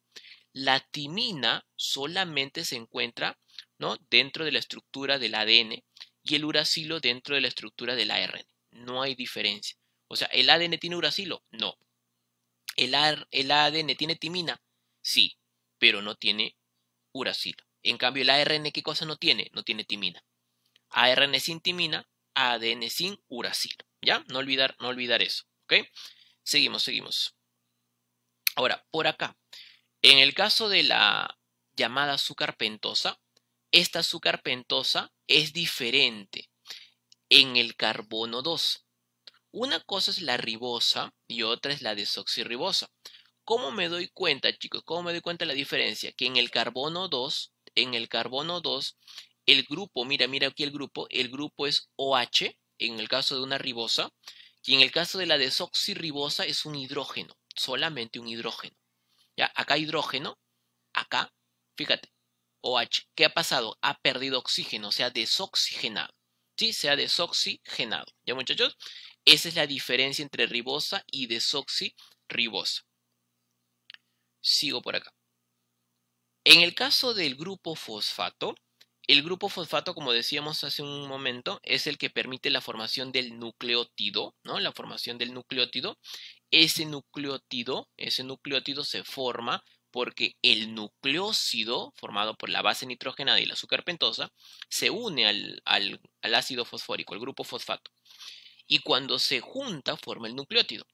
La timina solamente se encuentra ¿no? dentro de la estructura del ADN y el uracilo dentro de la estructura del ARN. No hay diferencia. O sea, ¿el ADN tiene uracilo? No. ¿El, el ADN tiene timina? Sí, pero no tiene uracilo. En cambio, el ARN, ¿qué cosa no tiene? No tiene timina. ARN sin timina, ADN sin uracilo. ¿Ya? No olvidar, no olvidar eso. ¿Ok? Seguimos, seguimos. Ahora, por acá. En el caso de la llamada azúcar pentosa, esta azúcar pentosa es diferente en el carbono 2. Una cosa es la ribosa y otra es la desoxirribosa. ¿Cómo me doy cuenta, chicos? ¿Cómo me doy cuenta la diferencia? Que en el carbono 2, en el carbono 2, el grupo, mira, mira aquí el grupo, el grupo es OH en el caso de una ribosa y en el caso de la desoxirribosa es un hidrógeno, solamente un hidrógeno acá hidrógeno, acá, fíjate, OH, ¿qué ha pasado? Ha perdido oxígeno, se ha desoxigenado. ¿Sí? Se ha desoxigenado. ¿Ya, muchachos? Esa es la diferencia entre ribosa y desoxirribosa. Sigo por acá. En el caso del grupo fosfato, el grupo fosfato, como decíamos hace un momento, es el que permite la formación del nucleótido, ¿no? La formación del nucleótido ese nucleótido, ese se forma porque el nucleócido, formado por la base nitrogenada y la azúcar pentosa, se une al, ácido fosfórico, el grupo fosfato. Y cuando se junta, forma el nucleótido.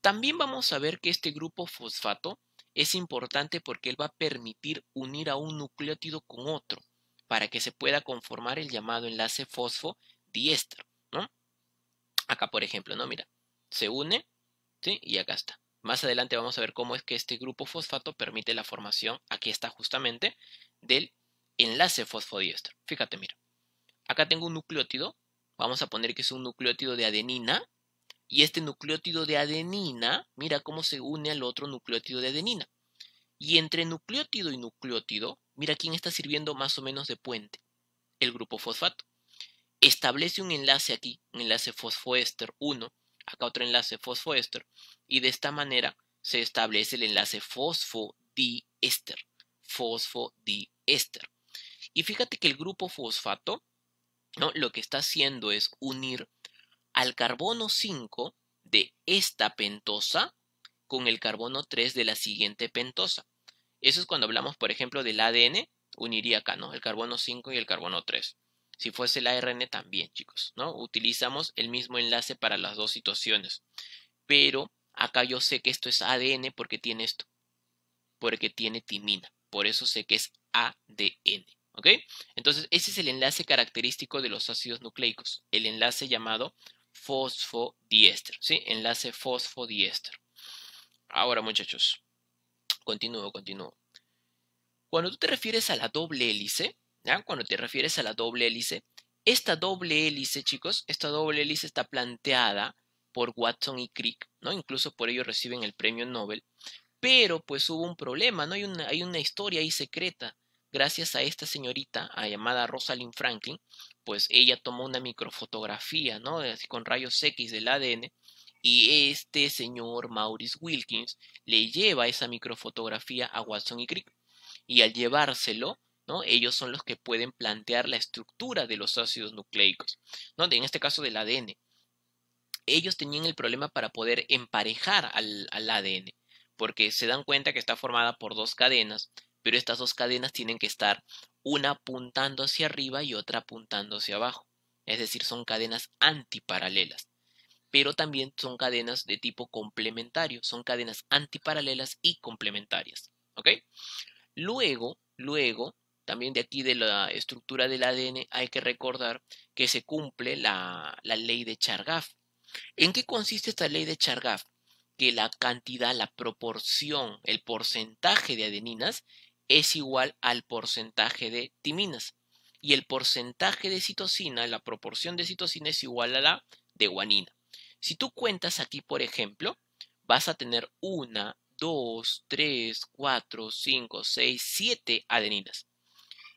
También vamos a ver que este grupo fosfato es importante porque él va a permitir unir a un nucleótido con otro para que se pueda conformar el llamado enlace fosfodiéster, ¿no? Acá, por ejemplo, ¿no? Mira, se une y acá está. Más adelante vamos a ver cómo es que este grupo fosfato permite la formación, aquí está justamente, del enlace fosfodiéster. Fíjate, mira. Acá tengo un nucleótido, vamos a poner que es un nucleótido de adenina, y este nucleótido de adenina, mira cómo se une al otro nucleótido de adenina. Y entre nucleótido y nucleótido, mira quién está sirviendo más o menos de puente, el grupo fosfato. Establece un enlace aquí, un enlace fosfoéster 1, acá otro enlace fosfoester, y de esta manera se establece el enlace fosfodiéster, fosfodiéster. Y fíjate que el grupo fosfato ¿no? lo que está haciendo es unir al carbono 5 de esta pentosa con el carbono 3 de la siguiente pentosa. Eso es cuando hablamos, por ejemplo, del ADN, uniría acá, ¿no? El carbono 5 y el carbono 3. Si fuese el ARN también, chicos, ¿no? Utilizamos el mismo enlace para las dos situaciones. Pero acá yo sé que esto es ADN porque tiene esto. Porque tiene timina. Por eso sé que es ADN. ¿Ok? Entonces, ese es el enlace característico de los ácidos nucleicos. El enlace llamado fosfodiéster. ¿Sí? Enlace fosfodiéster. Ahora, muchachos. Continúo, continúo. Cuando tú te refieres a la doble hélice, cuando te refieres a la doble hélice. Esta doble hélice, chicos, esta doble hélice está planteada por Watson y Crick, ¿no? Incluso por ello reciben el premio Nobel. Pero pues hubo un problema, ¿no? Hay una, hay una historia ahí secreta. Gracias a esta señorita, llamada Rosalind Franklin, pues ella tomó una microfotografía, ¿no? Con rayos X del ADN. Y este señor Maurice Wilkins le lleva esa microfotografía a Watson y Crick. Y al llevárselo, ellos son los que pueden plantear la estructura de los ácidos nucleicos, En este caso del ADN. Ellos tenían el problema para poder emparejar al, ADN, porque se dan cuenta que está formada por dos cadenas, pero estas dos cadenas tienen que estar una apuntando hacia arriba y otra apuntando hacia abajo. Es decir, son cadenas antiparalelas pero también son cadenas de tipo complementario, son cadenas antiparalelas y complementarias. Luego, luego, también de aquí de la estructura del ADN hay que recordar que se cumple la, ley de Chargaff. ¿En qué consiste esta ley de Chargaff? Que la cantidad, la proporción, el porcentaje de adeninas es igual al porcentaje de timinas. Y el porcentaje de citosina, la proporción de citosina es igual a la de guanina. Si tú cuentas aquí, por ejemplo, vas a tener una, dos, tres, cuatro, cinco, seis, siete adeninas.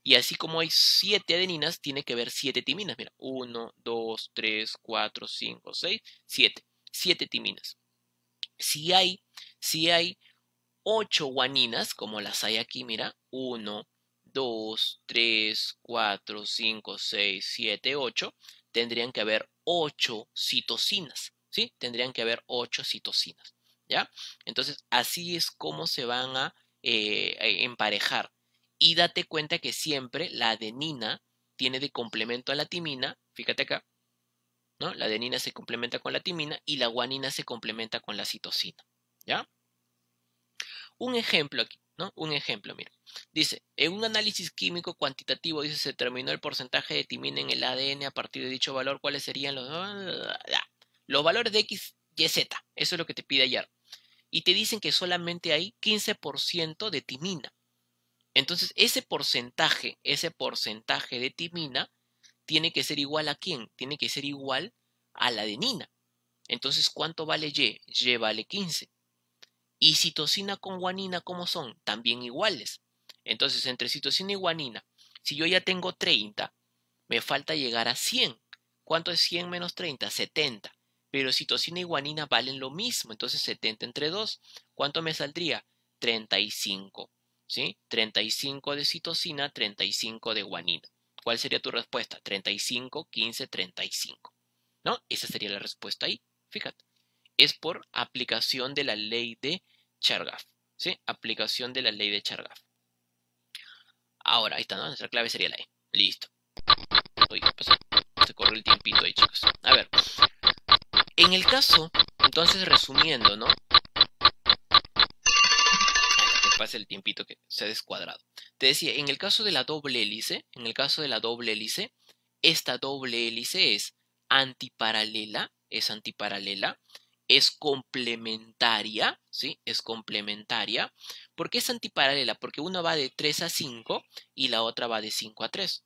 Y así como hay 7 adeninas, tiene que haber 7 timinas. Mira, 1, 2, 3, 4, 5, 6, 7. 7 timinas. Si hay, si hay 8 guaninas, como las hay aquí, mira, 1, 2, 3, 4, 5, 6, 7, 8, tendrían que haber 8 citocinas, ¿sí? Tendrían que haber 8 citocinas, ¿ya? Entonces, así es como se van a eh, emparejar y date cuenta que siempre la adenina tiene de complemento a la timina, fíjate acá, ¿no? La adenina se complementa con la timina y la guanina se complementa con la citosina, ¿ya? Un ejemplo aquí, ¿no? Un ejemplo, mira. Dice, en un análisis químico cuantitativo, dice, se determinó el porcentaje de timina en el ADN a partir de dicho valor, ¿cuáles serían los... Los valores de X, Y, Z, eso es lo que te pide hallar Y te dicen que solamente hay 15% de timina. Entonces, ese porcentaje, ese porcentaje de timina tiene que ser igual a quién? Tiene que ser igual a la adenina. Entonces, ¿cuánto vale Y? Y vale 15. Y citosina con guanina, ¿cómo son? También iguales. Entonces, entre citosina y guanina, si yo ya tengo 30, me falta llegar a 100. ¿Cuánto es 100 menos 30? 70. Pero citosina y guanina valen lo mismo, entonces 70 entre 2. ¿Cuánto me saldría? 35. ¿sí? 35 de citosina, 35 de guanina. ¿Cuál sería tu respuesta? 35, 15, 35. ¿No? Esa sería la respuesta ahí. Fíjate. Es por aplicación de la ley de Chargaff. ¿Sí? Aplicación de la ley de Chargaff. Ahora, ahí está, ¿no? Nuestra clave sería la E. Listo. Uy, Se corrió el tiempito ahí, chicos. A ver. En el caso, entonces resumiendo, ¿no? pase el tiempito que se ha descuadrado. Te decía, en el caso de la doble hélice, en el caso de la doble hélice, esta doble hélice es antiparalela, es antiparalela, es complementaria, ¿sí? Es complementaria. ¿Por qué es antiparalela? Porque una va de 3 a 5 y la otra va de 5 a 3.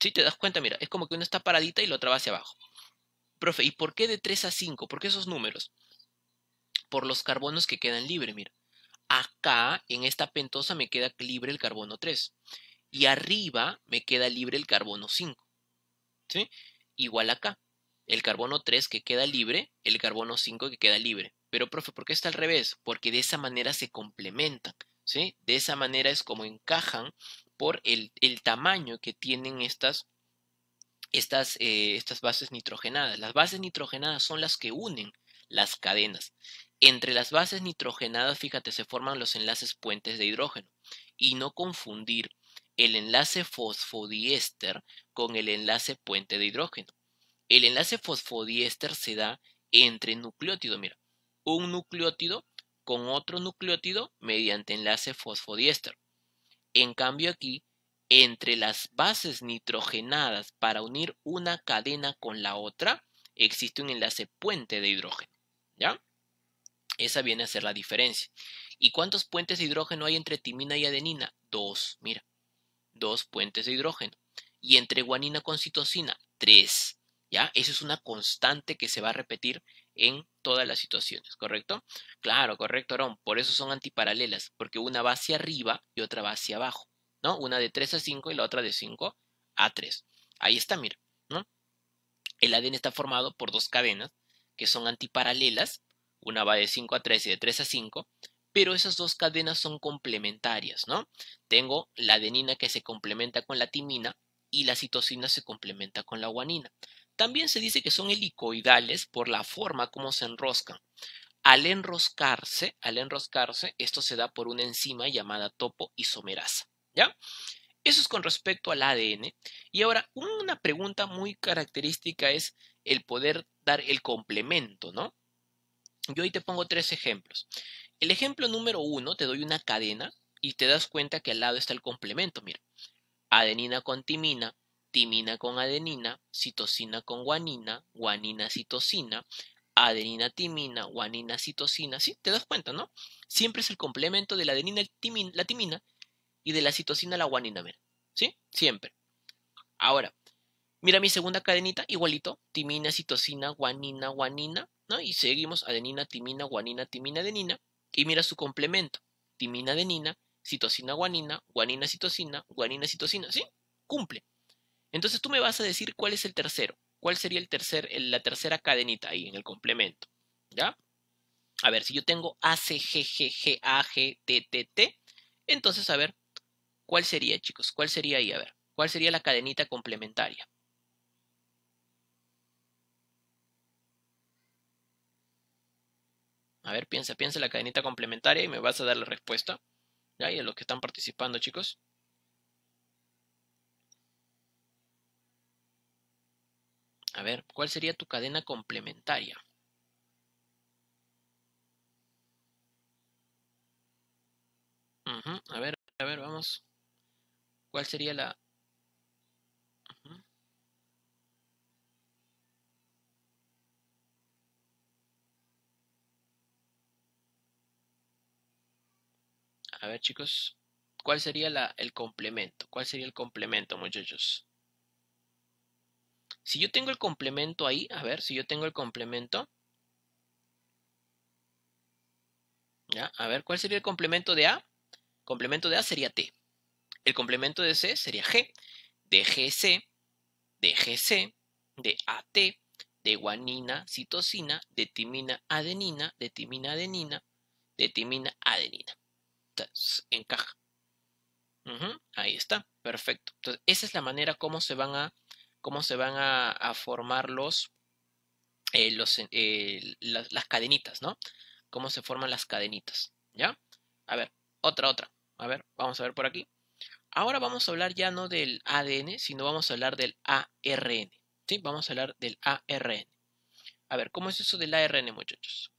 ¿Sí? te das cuenta, mira, es como que una está paradita y la otra va hacia abajo. Profe, ¿y por qué de 3 a 5? ¿Por qué esos números? Por los carbonos que quedan libres, mira. Acá, en esta pentosa, me queda libre el carbono 3. Y arriba me queda libre el carbono 5. ¿Sí? Igual acá. El carbono 3 que queda libre, el carbono 5 que queda libre. Pero, profe, ¿por qué está al revés? Porque de esa manera se complementan. ¿Sí? De esa manera es como encajan por el, tamaño que tienen estas, estas, eh, estas bases nitrogenadas. Las bases nitrogenadas son las que unen las cadenas. Entre las bases nitrogenadas, fíjate, se forman los enlaces puentes de hidrógeno. Y no confundir el enlace fosfodiéster con el enlace puente de hidrógeno. El enlace fosfodiéster se da entre nucleótido, Mira, un nucleótido con otro nucleótido mediante enlace fosfodiéster. En cambio aquí, entre las bases nitrogenadas para unir una cadena con la otra, existe un enlace puente de hidrógeno. ¿Ya? Esa viene a ser la diferencia. ¿Y cuántos puentes de hidrógeno hay entre timina y adenina? Dos, mira. Dos puentes de hidrógeno. Y entre guanina con citosina, tres. ¿Ya? Eso es una constante que se va a repetir en todas las situaciones, ¿correcto? Claro, correcto, Aaron. Por eso son antiparalelas, porque una va hacia arriba y otra va hacia abajo, ¿no? Una de 3 a 5 y la otra de 5 a 3. Ahí está, mira, ¿no? El ADN está formado por dos cadenas que son antiparalelas una va de 5 a 3 y de 3 a 5, pero esas dos cadenas son complementarias, ¿no? Tengo la adenina que se complementa con la timina y la citosina se complementa con la guanina. También se dice que son helicoidales por la forma como se enroscan. Al enroscarse, al enroscarse, esto se da por una enzima llamada topoisomerasa, ¿ya? Eso es con respecto al ADN. Y ahora, una pregunta muy característica es el poder dar el complemento, ¿no? Yo hoy te pongo tres ejemplos. El ejemplo número uno, te doy una cadena y te das cuenta que al lado está el complemento. Mira, adenina con timina, timina con adenina, citosina con guanina, guanina citosina, adenina timina, guanina citosina. Sí, te das cuenta, ¿no? Siempre es el complemento de la adenina la timina y de la citosina la guanina, mira. ¿Sí? Siempre. Ahora, Mira mi segunda cadenita, igualito, timina, citosina, guanina, guanina, ¿no? Y seguimos adenina, timina, guanina, timina, adenina. Y mira su complemento, timina, adenina, citosina, guanina, guanina, citosina, guanina, citosina, ¿sí? Cumple. Entonces tú me vas a decir cuál es el tercero, cuál sería el tercer, la tercera cadenita ahí en el complemento, ¿ya? A ver, si yo tengo ACGGGAGTTT, entonces a ver, ¿cuál sería, chicos? ¿Cuál sería ahí? A ver, ¿cuál sería la cadenita complementaria? A ver, piensa, piensa la cadenita complementaria y me vas a dar la respuesta. ¿Ya? Y a los que están participando, chicos. A ver, ¿cuál sería tu cadena complementaria? A ver, a ver, vamos. ¿Cuál sería la A ver, chicos, ¿cuál sería el complemento? ¿Cuál sería el complemento, muchachos? Si yo tengo el complemento ahí, a ver, si yo tengo el complemento. ¿ya? A ver, ¿cuál sería el complemento de A? Complemento de A sería T. El complemento de C sería G. De GC, de GC, de AT, de guanina, citosina, de timina, adenina, de timina, adenina, de timina, adenina encaja. ahí está, perfecto. Entonces, esa es la manera como se van a, cómo se van a, formar los, eh, los eh, las, cadenitas, ¿no? Cómo se forman las cadenitas, ¿ya? A ver, otra, otra. A ver, vamos a ver por aquí. Ahora vamos a hablar ya no del ADN, sino vamos a hablar del ARN, ¿sí? Vamos a hablar del ARN. A ver, ¿cómo es eso del ARN, muchachos?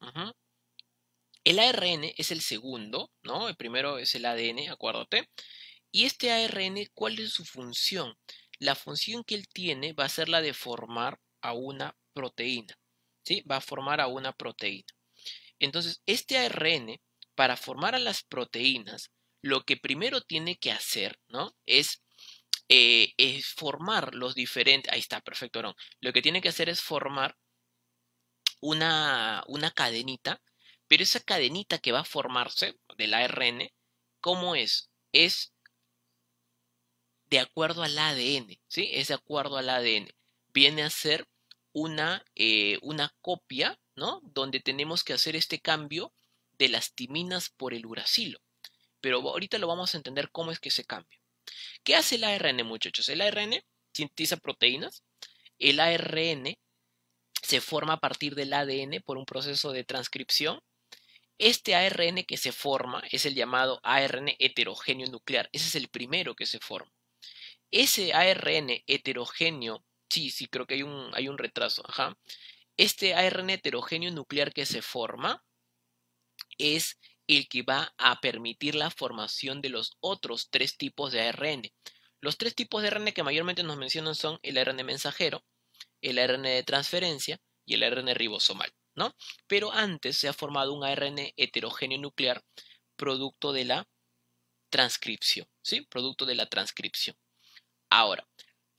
El ARN es el segundo, ¿no? El primero es el ADN, acuérdate. Y este ARN, ¿cuál es su función? La función que él tiene va a ser la de formar a una proteína, ¿sí? Va a formar a una proteína. Entonces, este ARN, para formar a las proteínas, lo que primero tiene que hacer, ¿no? Es, eh, es formar los diferentes... Ahí está, perfecto, ¿no? Lo que tiene que hacer es formar una, una cadenita pero esa cadenita que va a formarse del ARN, ¿cómo es? Es de acuerdo al ADN, ¿sí? Es de acuerdo al ADN. Viene a ser una, eh, una copia, ¿no? Donde tenemos que hacer este cambio de las timinas por el uracilo. Pero ahorita lo vamos a entender cómo es que se cambia. ¿Qué hace el ARN, muchachos? El ARN sintetiza proteínas. El ARN se forma a partir del ADN por un proceso de transcripción este ARN que se forma es el llamado ARN heterogéneo nuclear. Ese es el primero que se forma. Ese ARN heterogéneo, sí, sí, creo que hay un, hay un retraso, ajá. Este ARN heterogéneo nuclear que se forma es el que va a permitir la formación de los otros tres tipos de ARN. Los tres tipos de ARN que mayormente nos mencionan son el ARN mensajero, el ARN de transferencia y el ARN ribosomal. ¿no? Pero antes se ha formado un ARN heterogéneo nuclear producto de la transcripción, ¿sí? Producto de la transcripción. Ahora,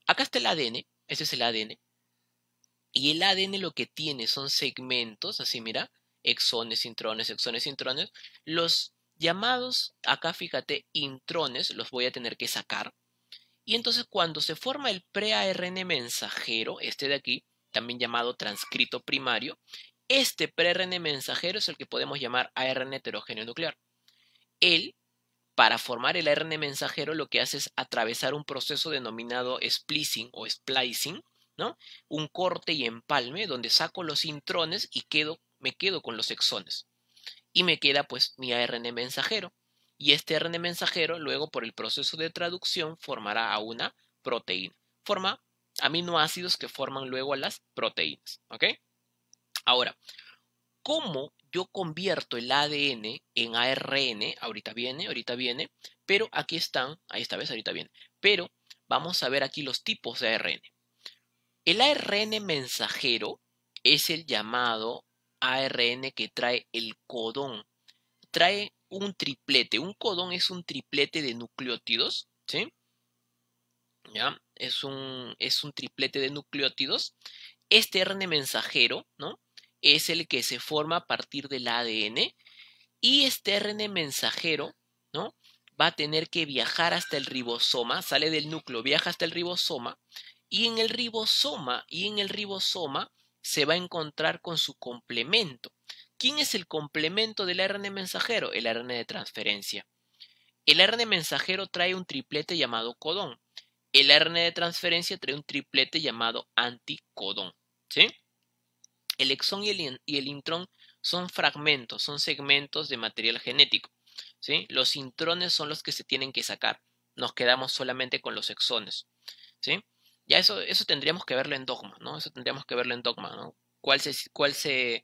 acá está el ADN, este es el ADN, y el ADN lo que tiene son segmentos, así mira, exones, intrones, exones, intrones, los llamados, acá fíjate, intrones, los voy a tener que sacar, y entonces cuando se forma el pre-ARN mensajero, este de aquí, también llamado transcrito primario, este pre-RN mensajero es el que podemos llamar ARN heterogéneo nuclear. Él, para formar el ARN mensajero, lo que hace es atravesar un proceso denominado splicing o splicing, ¿no? Un corte y empalme donde saco los intrones y quedo, me quedo con los exones. Y me queda pues mi ARN mensajero. Y este ARN mensajero luego por el proceso de traducción formará a una proteína. Forma aminoácidos que forman luego las proteínas. ¿Ok? Ahora, ¿cómo yo convierto el ADN en ARN? Ahorita viene, ahorita viene, pero aquí están, ahí está, ¿ves? Ahorita viene. Pero vamos a ver aquí los tipos de ARN. El ARN mensajero es el llamado ARN que trae el codón. Trae un triplete. Un codón es un triplete de nucleótidos, ¿sí? ¿Ya? Es un, es un triplete de nucleótidos. Este ARN mensajero, ¿no? es el que se forma a partir del ADN y este RN mensajero, ¿no? Va a tener que viajar hasta el ribosoma, sale del núcleo, viaja hasta el ribosoma y en el ribosoma y en el ribosoma se va a encontrar con su complemento. ¿Quién es el complemento del ARN mensajero? El ARN de transferencia. El ARN mensajero trae un triplete llamado codón. El ARN de transferencia trae un triplete llamado anticodón. ¿Sí? El exón y el, intrón son fragmentos, son segmentos de material genético. ¿sí? Los intrones son los que se tienen que sacar. Nos quedamos solamente con los exones. ¿sí? Ya eso, eso tendríamos que verlo en dogma, ¿no? Eso tendríamos que verlo en dogma, ¿no? ¿Cuál se, cuál se,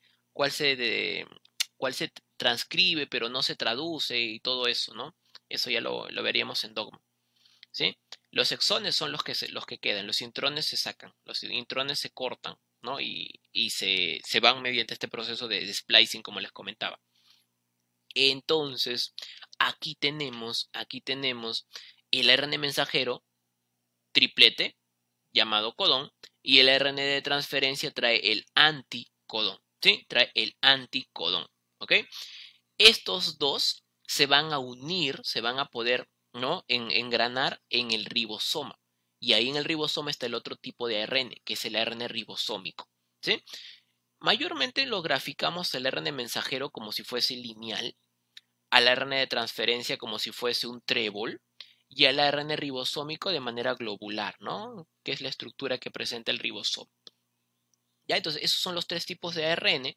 transcribe pero no se traduce y todo eso, ¿no? Eso ya lo, veríamos en dogma. ¿sí? Los exones son los que, los que quedan, los intrones se sacan, los intrones se cortan, y, se, van mediante este proceso de, splicing, como les comentaba. Entonces, aquí tenemos, aquí tenemos el RN mensajero triplete, llamado codón, y el RN de transferencia trae el anticodón, ¿sí? Trae el anticodón, Estos dos se van a unir, se van a poder, ¿no? engranar en el ribosoma. Y ahí en el ribosoma está el otro tipo de ARN, que es el ARN ribosómico. ¿sí? Mayormente lo graficamos el ARN mensajero como si fuese lineal, al ARN de transferencia como si fuese un trébol y al ARN ribosómico de manera globular, ¿no? Que es la estructura que presenta el ribosoma. ¿Ya? Entonces, esos son los tres tipos de ARN.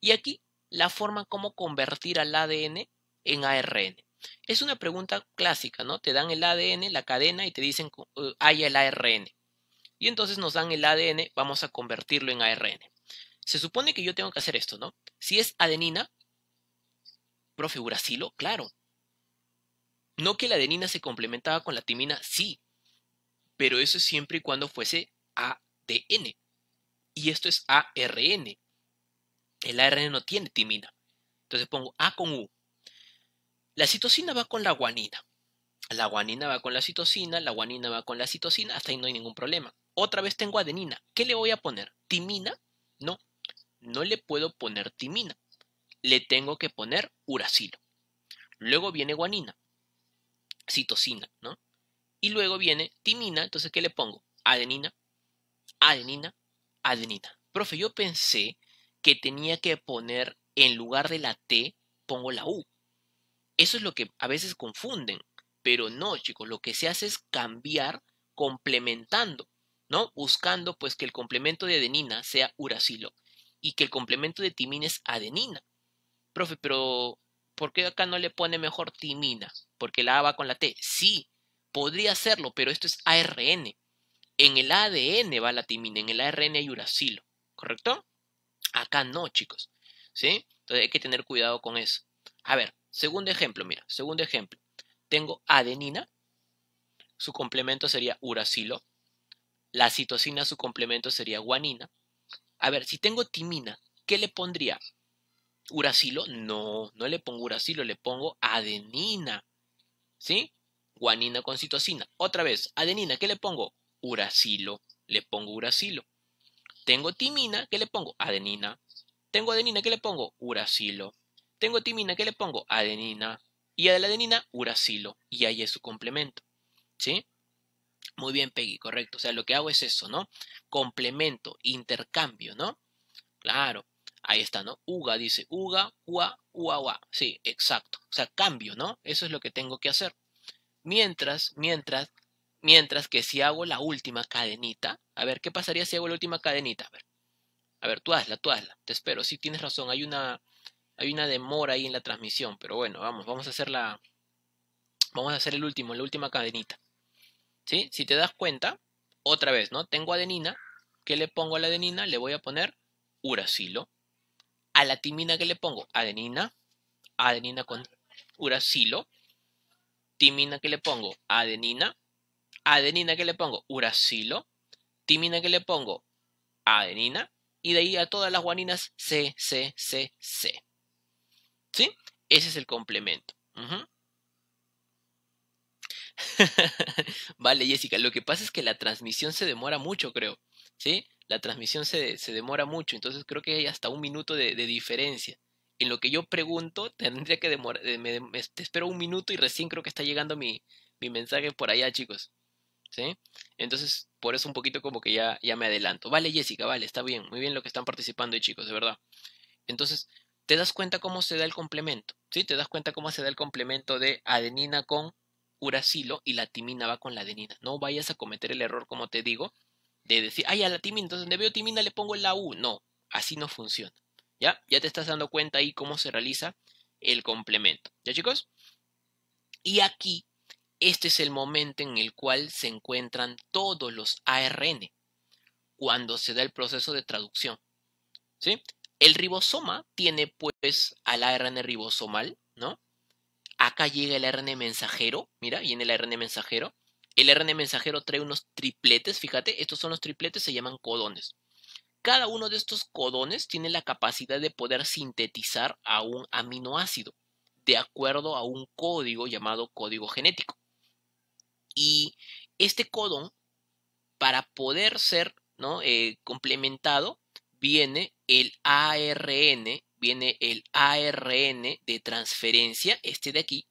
Y aquí la forma como convertir al ADN en ARN. Es una pregunta clásica, ¿no? Te dan el ADN, la cadena, y te dicen, eh, hay el ARN. Y entonces nos dan el ADN, vamos a convertirlo en ARN. Se supone que yo tengo que hacer esto, ¿no? Si es adenina, profe Uracilo, claro. No que la adenina se complementaba con la timina, sí. Pero eso es siempre y cuando fuese ADN. Y esto es ARN. El ARN no tiene timina. Entonces pongo A con U. La citosina va con la guanina. La guanina va con la citosina, la guanina va con la citosina, hasta ahí no hay ningún problema. Otra vez tengo adenina. ¿Qué le voy a poner? ¿Timina? No, no le puedo poner timina. Le tengo que poner uracilo. Luego viene guanina, citosina, ¿no? Y luego viene timina, entonces ¿qué le pongo? Adenina, adenina, adenina. Profe, yo pensé que tenía que poner en lugar de la T, pongo la U. Eso es lo que a veces confunden, pero no, chicos, lo que se hace es cambiar complementando, ¿no? Buscando pues que el complemento de adenina sea uracilo y que el complemento de timina es adenina. Profe, pero ¿por qué acá no le pone mejor timina? Porque la A va con la T. Sí, podría hacerlo, pero esto es ARN. En el ADN va la timina, en el ARN hay uracilo, ¿correcto? Acá no, chicos. ¿Sí? Entonces hay que tener cuidado con eso. A ver, Segundo ejemplo, mira, segundo ejemplo. Tengo adenina, su complemento sería uracilo, la citosina, su complemento sería guanina. A ver, si tengo timina, ¿qué le pondría? ¿Uracilo? No, no le pongo uracilo, le pongo adenina. ¿Sí? Guanina con citosina. Otra vez, adenina, ¿qué le pongo? Uracilo, le pongo uracilo. Tengo timina, ¿qué le pongo? Adenina. Tengo adenina, ¿qué le pongo? Uracilo. Tengo timina, ¿qué le pongo? Adenina. Y a la adenina, uracilo. Y ahí es su complemento. ¿Sí? Muy bien, Peggy, correcto. O sea, lo que hago es eso, ¿no? Complemento, intercambio, ¿no? Claro. Ahí está, ¿no? Uga dice uga, ua, ua, ua. Sí, exacto. O sea, cambio, ¿no? Eso es lo que tengo que hacer. Mientras, mientras, mientras que si hago la última cadenita, a ver, ¿qué pasaría si hago la última cadenita? A ver, a ver, tú hazla, tú hazla. Te espero. Sí, tienes razón. Hay una, hay una demora ahí en la transmisión, pero bueno, vamos, vamos a hacer la. Vamos a hacer el último, la última cadenita. ¿Sí? Si te das cuenta, otra vez, ¿no? Tengo adenina. ¿Qué le pongo a la adenina? Le voy a poner uracilo. A la timina, que le pongo? Adenina. Adenina con uracilo. Timina, que le pongo? Adenina. Adenina, que le pongo? Uracilo. Timina, que le pongo? Adenina. Y de ahí a todas las guaninas C, C, C, C. ¿Sí? Ese es el complemento. vale, Jessica, lo que pasa es que la transmisión se demora mucho, creo. ¿Sí? La transmisión se, se demora mucho, entonces creo que hay hasta un minuto de, de diferencia. En lo que yo pregunto, tendría que demorar, eh, espero un minuto y recién creo que está llegando mi, mi mensaje por allá, chicos. ¿Sí? Entonces, por eso un poquito como que ya, ya me adelanto. Vale, Jessica, vale, está bien, muy bien lo que están participando ahí, chicos, de verdad. Entonces, te das cuenta cómo se da el complemento, ¿sí? Te das cuenta cómo se da el complemento de adenina con uracilo y la timina va con la adenina. No vayas a cometer el error, como te digo, de decir, ay, a la timina, entonces donde veo timina le pongo la U. No, así no funciona. ¿Ya? Ya te estás dando cuenta ahí cómo se realiza el complemento. ¿Ya, chicos? Y aquí, este es el momento en el cual se encuentran todos los ARN, cuando se da el proceso de traducción. ¿Sí? El ribosoma tiene pues al ARN ribosomal, ¿no? Acá llega el ARN mensajero, mira, viene el ARN mensajero. El ARN mensajero trae unos tripletes, fíjate, estos son los tripletes, se llaman codones. Cada uno de estos codones tiene la capacidad de poder sintetizar a un aminoácido de acuerdo a un código llamado código genético. Y este codón, para poder ser eh, complementado, viene el ARN, viene el ARN de transferencia, este de aquí,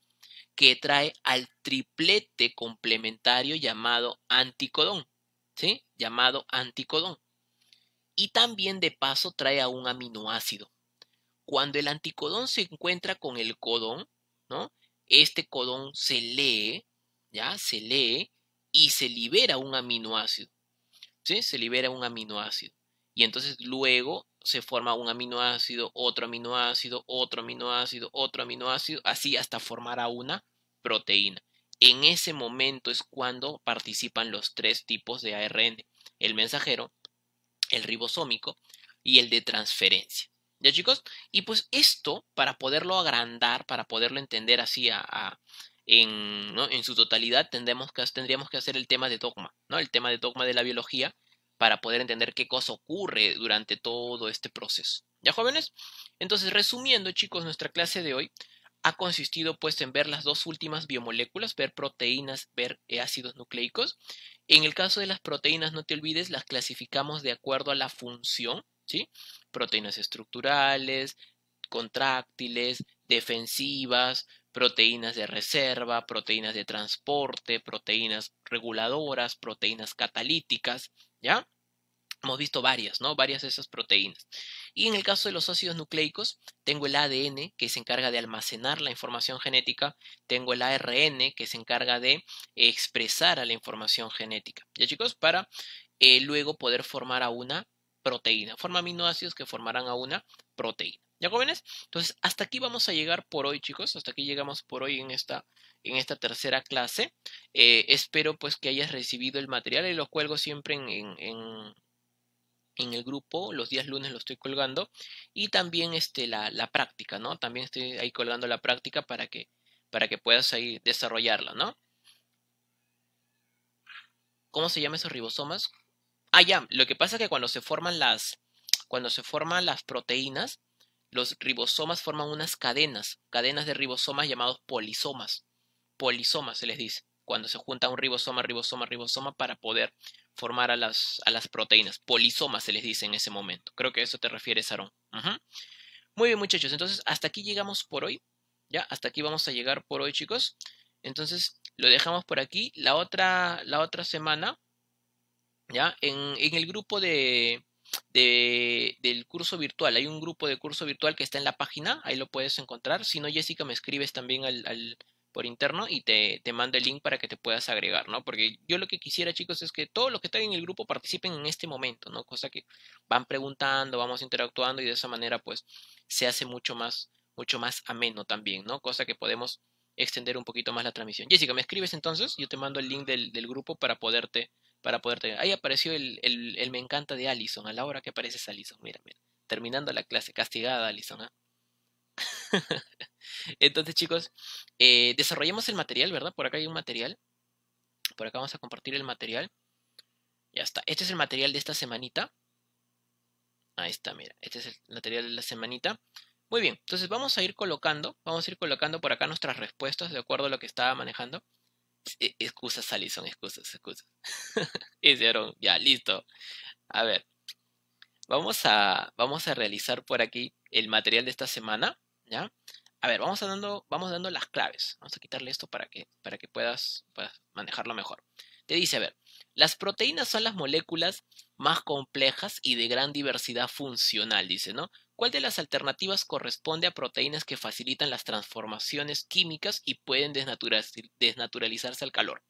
que trae al triplete complementario llamado anticodón, ¿sí? Llamado anticodón. Y también de paso trae a un aminoácido. Cuando el anticodón se encuentra con el codón, ¿no? Este codón se lee, ¿ya? Se lee y se libera un aminoácido. ¿Sí? Se libera un aminoácido y entonces luego se forma un aminoácido, otro aminoácido, otro aminoácido, otro aminoácido, así hasta formar a una proteína. En ese momento es cuando participan los tres tipos de ARN, el mensajero, el ribosómico y el de transferencia. ¿Ya chicos? Y pues esto, para poderlo agrandar, para poderlo entender así a en, en, su totalidad, tendremos que, tendríamos que hacer el tema de dogma, ¿no? El tema de dogma de la biología, para poder entender qué cosa ocurre durante todo este proceso. ¿Ya jóvenes? Entonces, resumiendo chicos, nuestra clase de hoy ha consistido pues en ver las dos últimas biomoléculas, ver proteínas, ver eh, ácidos nucleicos. En el caso de las proteínas, no te olvides, las clasificamos de acuerdo a la función, ¿sí? Proteínas estructurales, contráctiles, defensivas, proteínas de reserva, proteínas de transporte, proteínas reguladoras, proteínas catalíticas, ¿ya? Hemos visto varias, ¿no? Varias de esas proteínas. Y en el caso de los ácidos nucleicos, tengo el ADN que se encarga de almacenar la información genética, tengo el ARN que se encarga de expresar a la información genética. ¿Ya chicos? Para eh, luego poder formar a una proteína. Forma aminoácidos que formarán a una proteína. ¿Ya jóvenes? Entonces, hasta aquí vamos a llegar por hoy, chicos. Hasta aquí llegamos por hoy en esta, en esta tercera clase. Eh, espero pues que hayas recibido el material y lo cuelgo siempre en, el grupo. Los días lunes lo estoy colgando. Y también este, la, práctica, ¿no? También estoy ahí colgando la práctica para que, para que puedas ahí desarrollarla, ¿no? ¿Cómo se llaman esos ribosomas? Ah, ya, lo que pasa es que cuando se forman las, cuando se forman las proteínas, los ribosomas forman unas cadenas, cadenas de ribosomas llamados polisomas. Polisomas se les dice, cuando se junta un ribosoma, ribosoma, ribosoma para poder formar a las, a las proteínas. Polisomas se les dice en ese momento. Creo que a eso te refieres, Aaron. Muy bien, muchachos. Entonces, hasta aquí llegamos por hoy. Ya, hasta aquí vamos a llegar por hoy, chicos. Entonces, lo dejamos por aquí. La otra, la otra semana, ya, en el grupo de, de, del curso virtual. Hay un grupo de curso virtual que está en la página, ahí lo puedes encontrar. Si no, Jessica, me escribes también al, al por interno y te, te, mando el link para que te puedas agregar, ¿no? Porque yo lo que quisiera, chicos, es que todos los que están en el grupo participen en este momento, ¿no? Cosa que van preguntando, vamos interactuando y de esa manera, pues, se hace mucho más, mucho más ameno también, ¿no? Cosa que podemos extender un poquito más la transmisión. Jessica, ¿me escribes entonces? Yo te mando el link del, grupo para poderte, para poderte. Ahí apareció el, me encanta de Allison, a la hora que apareces Allison. Mira, mira. Terminando la clase, castigada Allison, ¿ah? entonces, chicos, eh, desarrollemos el material, ¿verdad? Por acá hay un material. Por acá vamos a compartir el material. Ya está. Este es el material de esta semanita. Ahí está, mira. Este es el material de la semanita. Muy bien, entonces vamos a ir colocando, vamos a ir colocando por acá nuestras respuestas de acuerdo a lo que estaba manejando. E, excusas, Alison, excusas, excusas. Hicieron, ya, listo. A ver, vamos a, vamos a realizar por aquí el material de esta semana, ¿ya? A ver, vamos dando, vamos dando las claves. Vamos a quitarle esto para que, para que puedas, puedas manejarlo mejor. Te dice, a ver, las proteínas son las moléculas más complejas y de gran diversidad funcional, dice, ¿no? ¿Cuál de las alternativas corresponde a proteínas que facilitan las transformaciones químicas y pueden desnaturalizarse al calor?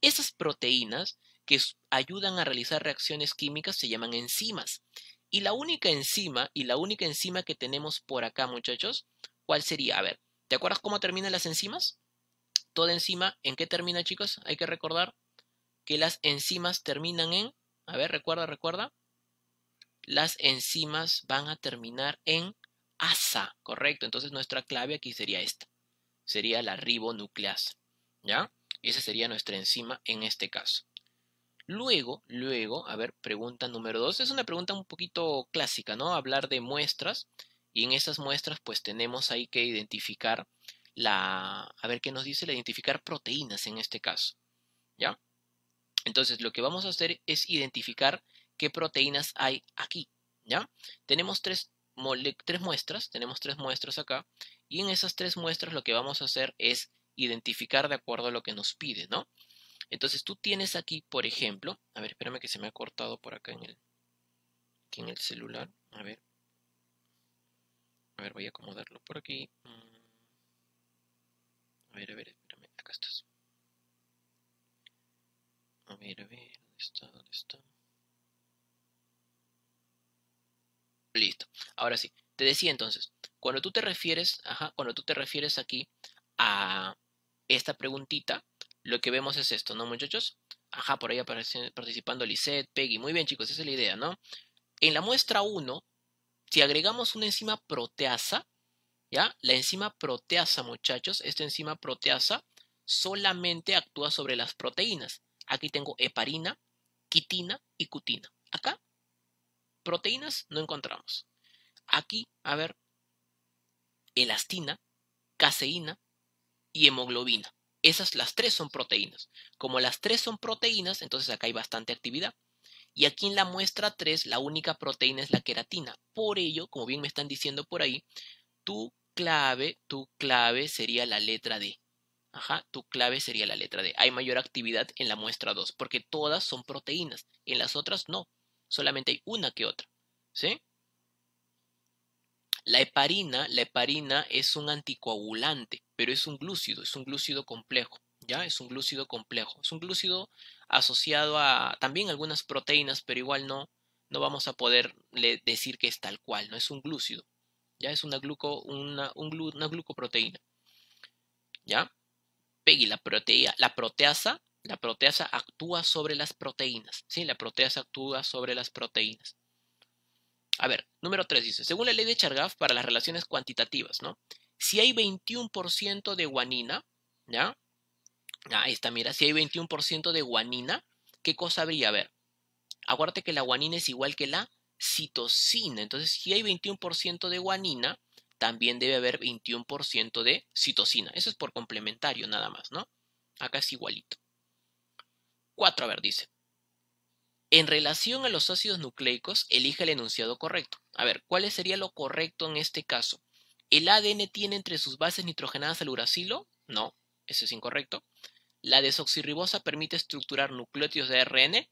Esas proteínas que ayudan a realizar reacciones químicas se llaman enzimas. Y la única enzima, y la única enzima que tenemos por acá, muchachos, ¿cuál sería? A ver, ¿te acuerdas cómo terminan las enzimas? Toda enzima, ¿en qué termina, chicos? Hay que recordar que las enzimas terminan en, a ver, recuerda, recuerda, las enzimas van a terminar en asa, ¿correcto? Entonces nuestra clave aquí sería esta, sería la ribonucleasa, ¿ya? Esa sería nuestra enzima en este caso. Luego, luego, a ver, pregunta número dos Es una pregunta un poquito clásica, ¿no? Hablar de muestras. Y en esas muestras, pues tenemos ahí que identificar la. A ver qué nos dice, la identificar proteínas en este caso. ¿Ya? Entonces, lo que vamos a hacer es identificar qué proteínas hay aquí. ¿ya? Tenemos tres, tres muestras, tenemos tres muestras acá, y en esas tres muestras lo que vamos a hacer es identificar de acuerdo a lo que nos pide, ¿no? Entonces tú tienes aquí, por ejemplo, a ver, espérame que se me ha cortado por acá en el, en el celular, a ver, a ver, voy a acomodarlo por aquí, mm. a ver, a ver, espérame, acá estás, a ver, a ver, ¿dónde está, dónde está? Listo. Ahora sí. Te decía entonces, cuando tú te refieres, ajá, cuando tú te refieres aquí a esta preguntita, lo que vemos es esto, ¿no, muchachos? Ajá, por ahí participando Lisette, Peggy. Muy bien, chicos, esa es la idea, ¿no? En la muestra 1, si agregamos una enzima proteasa, ¿ya? La enzima proteasa, muchachos, esta enzima proteasa solamente actúa sobre las proteínas. Aquí tengo heparina, quitina y cutina. Acá Proteínas no encontramos. Aquí, a ver, elastina, caseína y hemoglobina. Esas las tres son proteínas. Como las tres son proteínas, entonces acá hay bastante actividad. Y aquí en la muestra 3, la única proteína es la queratina. Por ello, como bien me están diciendo por ahí, tu clave, tu clave sería la letra D. Ajá, tu clave sería la letra D. Hay mayor actividad en la muestra 2, porque todas son proteínas, en las otras no solamente hay una que otra. ¿Sí? La heparina, la heparina es un anticoagulante, pero es un glúcido, es un glúcido complejo, ¿ya? Es un glúcido complejo, es un glúcido asociado a también algunas proteínas, pero igual no, no vamos a poder decir que es tal cual, no es un glúcido, ¿ya? Es una, gluco, una, glucoproteína, ¿ya? Peggy, la, proteína, la proteasa la proteasa actúa sobre las proteínas. Sí, la proteasa actúa sobre las proteínas. A ver, número 3 dice, según la ley de Chargaff para las relaciones cuantitativas, ¿no? Si hay 21% de guanina, ¿ya? Ah, ahí está, mira, si hay 21% de guanina, ¿qué cosa habría? A ver, acuérdate que la guanina es igual que la citosina. Entonces, si hay 21% de guanina, también debe haber 21% de citosina. Eso es por complementario nada más, ¿no? Acá es igualito. 4. A ver, dice. En relación a los ácidos nucleicos, elija el enunciado correcto. A ver, ¿cuál sería lo correcto en este caso? ¿El ADN tiene entre sus bases nitrogenadas el uracilo? No, eso es incorrecto. ¿La desoxirribosa permite estructurar nucleótidos de ARN?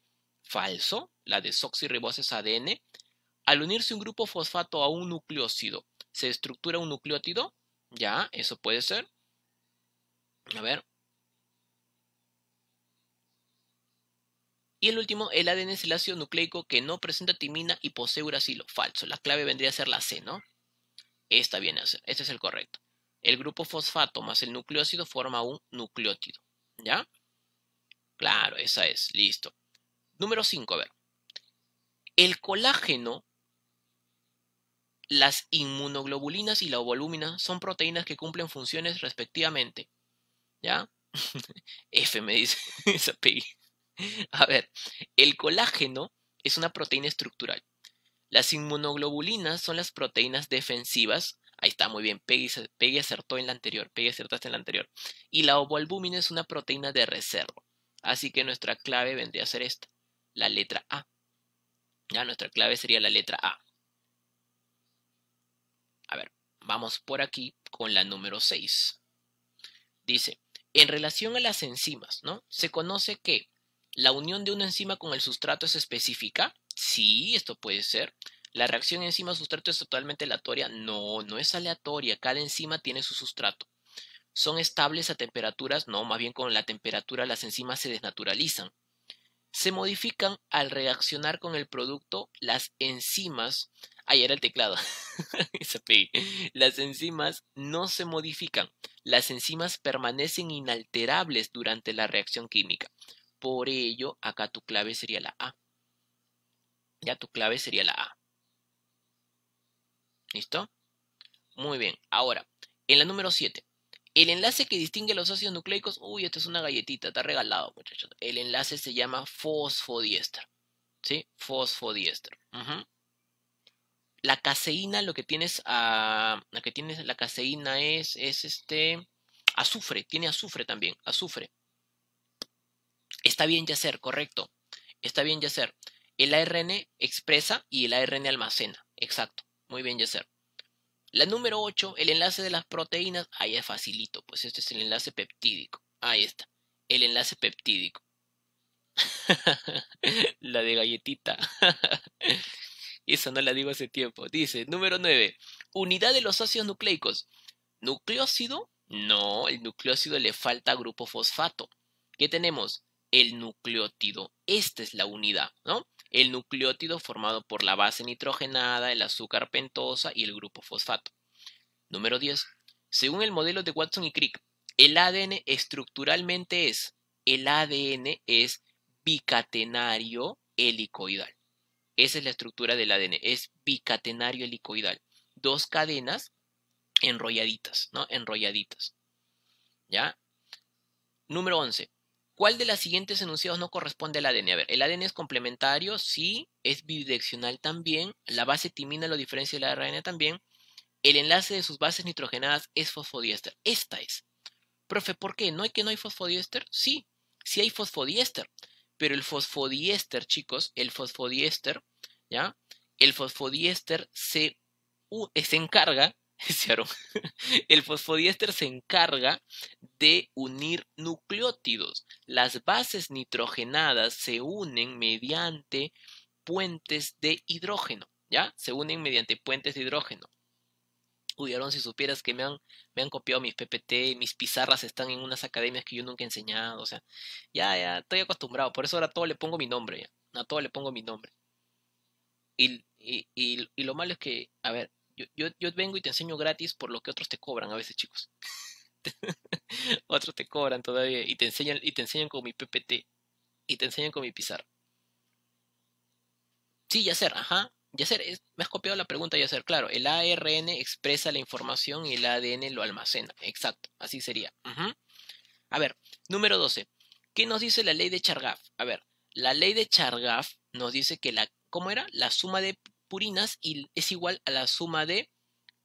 Falso. La desoxirribosa es ADN. Al unirse un grupo fosfato a un nucleócido, ¿se estructura un nucleótido? Ya, eso puede ser. A ver, Y el último, el ADN es el ácido nucleico que no presenta timina y posee uracilo. Falso. La clave vendría a ser la C, ¿no? Esta viene a ser. Este es el correcto. El grupo fosfato más el nucleócido forma un nucleótido. ¿Ya? Claro, esa es. Listo. Número 5, a ver. El colágeno, las inmunoglobulinas y la ovolumina son proteínas que cumplen funciones respectivamente. ¿Ya? F me dice esa peli. A ver, el colágeno es una proteína estructural. Las inmunoglobulinas son las proteínas defensivas. Ahí está, muy bien. Peggy, Peggy acertó en la anterior. Peggy acertaste en la anterior. Y la ovoalbúmina es una proteína de reserva. Así que nuestra clave vendría a ser esta, la letra A. Ya, nuestra clave sería la letra A. A ver, vamos por aquí con la número 6. Dice, en relación a las enzimas, ¿no? Se conoce que ¿La unión de una enzima con el sustrato es específica? Sí, esto puede ser. ¿La reacción enzima-sustrato es totalmente aleatoria? No, no es aleatoria. Cada enzima tiene su sustrato. ¿Son estables a temperaturas? No, más bien con la temperatura las enzimas se desnaturalizan. ¿Se modifican al reaccionar con el producto? Las enzimas. ayer era el teclado. las enzimas no se modifican. Las enzimas permanecen inalterables durante la reacción química. Por ello, acá tu clave sería la A. Ya tu clave sería la A. ¿Listo? Muy bien. Ahora, en la número 7. El enlace que distingue los ácidos nucleicos. Uy, esta es una galletita, está regalado, muchachos. El enlace se llama fosfodiéster. ¿Sí? Fosfodiéster. La caseína, lo que tienes a. Ah, la que tienes la caseína es, es este. Azufre, tiene azufre también, azufre. Está bien Yacer, correcto. Está bien Yacer. El ARN expresa y el ARN almacena. Exacto. Muy bien Yacer. La número 8, el enlace de las proteínas. Ahí es facilito, pues este es el enlace peptídico. Ahí está. El enlace peptídico. la de galletita. Esa no la digo hace tiempo. Dice, número 9. Unidad de los ácidos nucleicos. ¿Nucleócido? No, el nucleócido le falta grupo fosfato. ¿Qué tenemos? el nucleótido. Esta es la unidad, ¿no? El nucleótido formado por la base nitrogenada, el azúcar pentosa y el grupo fosfato. Número 10. Según el modelo de Watson y Crick, el ADN estructuralmente es, el ADN es bicatenario helicoidal. Esa es la estructura del ADN, es bicatenario helicoidal. Dos cadenas enrolladitas, ¿no? Enrolladitas. ¿Ya? Número 11. ¿Cuál de las siguientes enunciados no corresponde al ADN? A ver, el ADN es complementario, sí, es bidireccional también, la base timina lo diferencia de la ARN también, el enlace de sus bases nitrogenadas es fosfodiéster. Esta es. Profe, ¿por qué? ¿No hay que no hay fosfodiéster? Sí, sí hay fosfodiéster, pero el fosfodiéster, chicos, el fosfodiéster, ¿ya? El fosfodiéster se, se encarga El fosfodiéster se encarga de unir nucleótidos. Las bases nitrogenadas se unen mediante puentes de hidrógeno, ¿ya? Se unen mediante puentes de hidrógeno. Uy, Aaron, si supieras que me han, me han copiado mis PPT, mis pizarras están en unas academias que yo nunca he enseñado, o sea, ya, ya, estoy acostumbrado, por eso ahora a todo le pongo mi nombre, ya, a todo le pongo mi nombre. y, y, y lo malo es que, a ver, yo, vengo y te enseño gratis por lo que otros te cobran a veces, chicos. otros te cobran todavía y te enseñan, y te enseñan con mi PPT y te enseñan con mi pizarra. Sí, Yacer, ajá. Yacer, me has copiado la pregunta, Yacer. Claro, el ARN expresa la información y el ADN lo almacena. Exacto, así sería. A ver, número 12. ¿Qué nos dice la ley de Chargaff? A ver, la ley de Chargaff nos dice que la, ¿cómo era? La suma de purinas y es igual a la suma de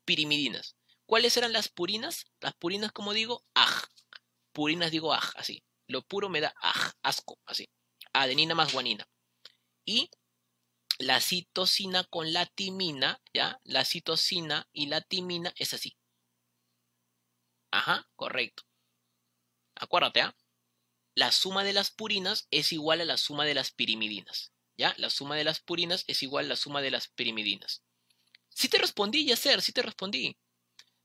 pirimidinas. ¿Cuáles eran las purinas? Las purinas, como digo, aj. Purinas digo aj, así. Lo puro me da aj, asco, así. Adenina más guanina. Y la citocina con la timina, ¿ya? La citosina y la timina es así. Ajá, correcto. Acuérdate, ¿ah? La suma de las purinas es igual a la suma de las pirimidinas. ¿Ya? La suma de las purinas es igual a la suma de las pirimidinas. Si te respondí, Yacer, si te respondí.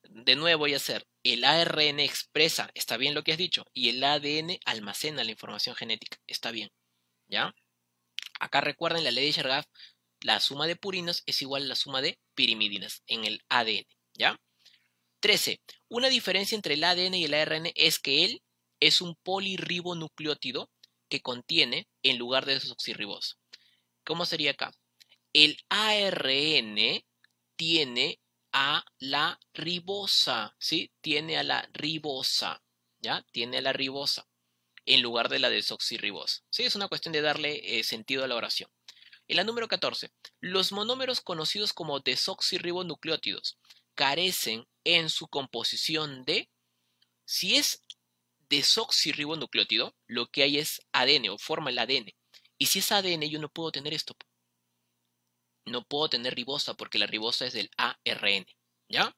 De nuevo, hacer. el ARN expresa, está bien lo que has dicho, y el ADN almacena la información genética, está bien. ¿Ya? Acá recuerden la ley de Chargaff, la suma de purinas es igual a la suma de pirimidinas en el ADN, ¿ya? 13. Una diferencia entre el ADN y el ARN es que él es un polirribonucleótido que contiene en lugar de esos oxirribos. ¿Cómo sería acá? El ARN tiene a la ribosa, ¿sí? Tiene a la ribosa, ¿ya? Tiene a la ribosa en lugar de la desoxirribosa. Sí, es una cuestión de darle eh, sentido a la oración. En la número 14, los monómeros conocidos como desoxirribonucleótidos carecen en su composición de, si es desoxirribonucleótido, lo que hay es ADN o forma el ADN. Y si es ADN, yo no puedo tener esto. No puedo tener ribosa porque la ribosa es del ARN. ¿Ya?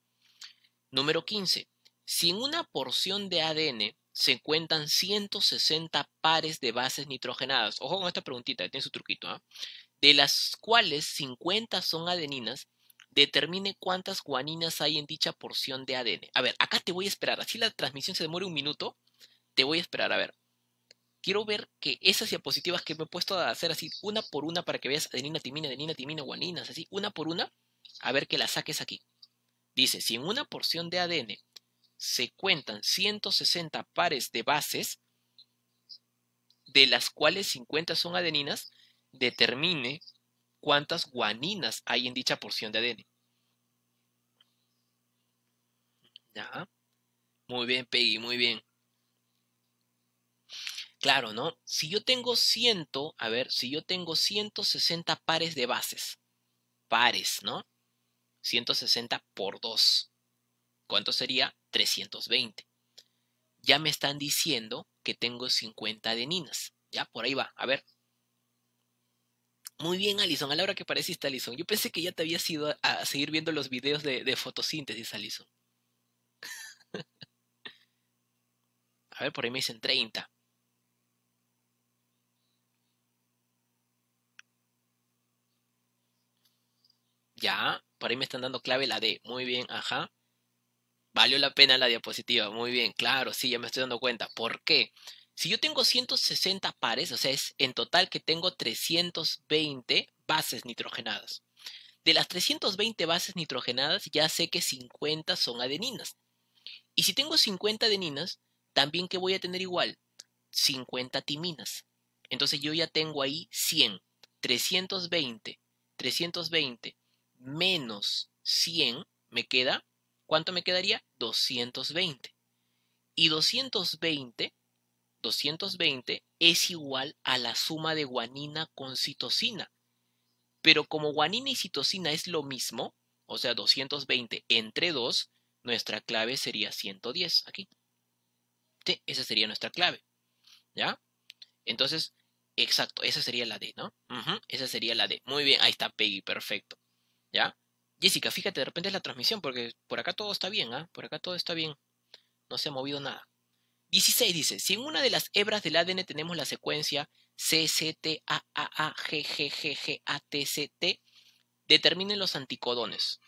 Número 15. Si en una porción de ADN se encuentran 160 pares de bases nitrogenadas, ojo con esta preguntita, tiene su truquito, ¿ah? de las cuales 50 son adeninas, determine cuántas guaninas hay en dicha porción de ADN. A ver, acá te voy a esperar, así la transmisión se demora un minuto, te voy a esperar, a ver, quiero ver que esas diapositivas que me he puesto a hacer así, una por una, para que veas adenina, timina, adenina, timina, guaninas, así, una por una, a ver que la saques aquí. Dice, si en una porción de ADN se cuentan 160 pares de bases, de las cuales 50 son adeninas, determine cuántas guaninas hay en dicha porción de ADN. Ya. Muy bien, Peggy, muy bien claro, ¿no? Si yo tengo 100, a ver, si yo tengo 160 pares de bases, pares, ¿no? 160 por 2. ¿Cuánto sería? 320. Ya me están diciendo que tengo 50 adeninas. Ya, por ahí va. A ver. Muy bien, Alison. A la hora que pareciste, Alison. Yo pensé que ya te habías ido a seguir viendo los videos de, de fotosíntesis, Alison. a ver, por ahí me dicen 30. Ya, por ahí me están dando clave la D. Muy bien, ajá. Valió la pena la diapositiva. Muy bien, claro, sí, ya me estoy dando cuenta. ¿Por qué? Si yo tengo 160 pares, o sea, es en total que tengo 320 bases nitrogenadas. De las 320 bases nitrogenadas, ya sé que 50 son adeninas. Y si tengo 50 adeninas, también que voy a tener igual 50 timinas. Entonces yo ya tengo ahí 100, 320, 320, menos 100 me queda, ¿cuánto me quedaría? 220. Y 220, 220 es igual a la suma de guanina con citosina. Pero como guanina y citosina es lo mismo, o sea, 220 entre 2, nuestra clave sería 110 aquí. esa sería nuestra clave. ¿Ya? Entonces, exacto, esa sería la D, ¿no? esa sería la D. Muy bien, ahí está Peggy, perfecto. ¿Ya? Jessica, fíjate, de repente es la transmisión, porque por acá todo está bien, ¿ah? Por acá todo está bien. No se ha movido nada. 16 dice, si en una de las hebras del ADN tenemos la secuencia T, determinen los anticodones.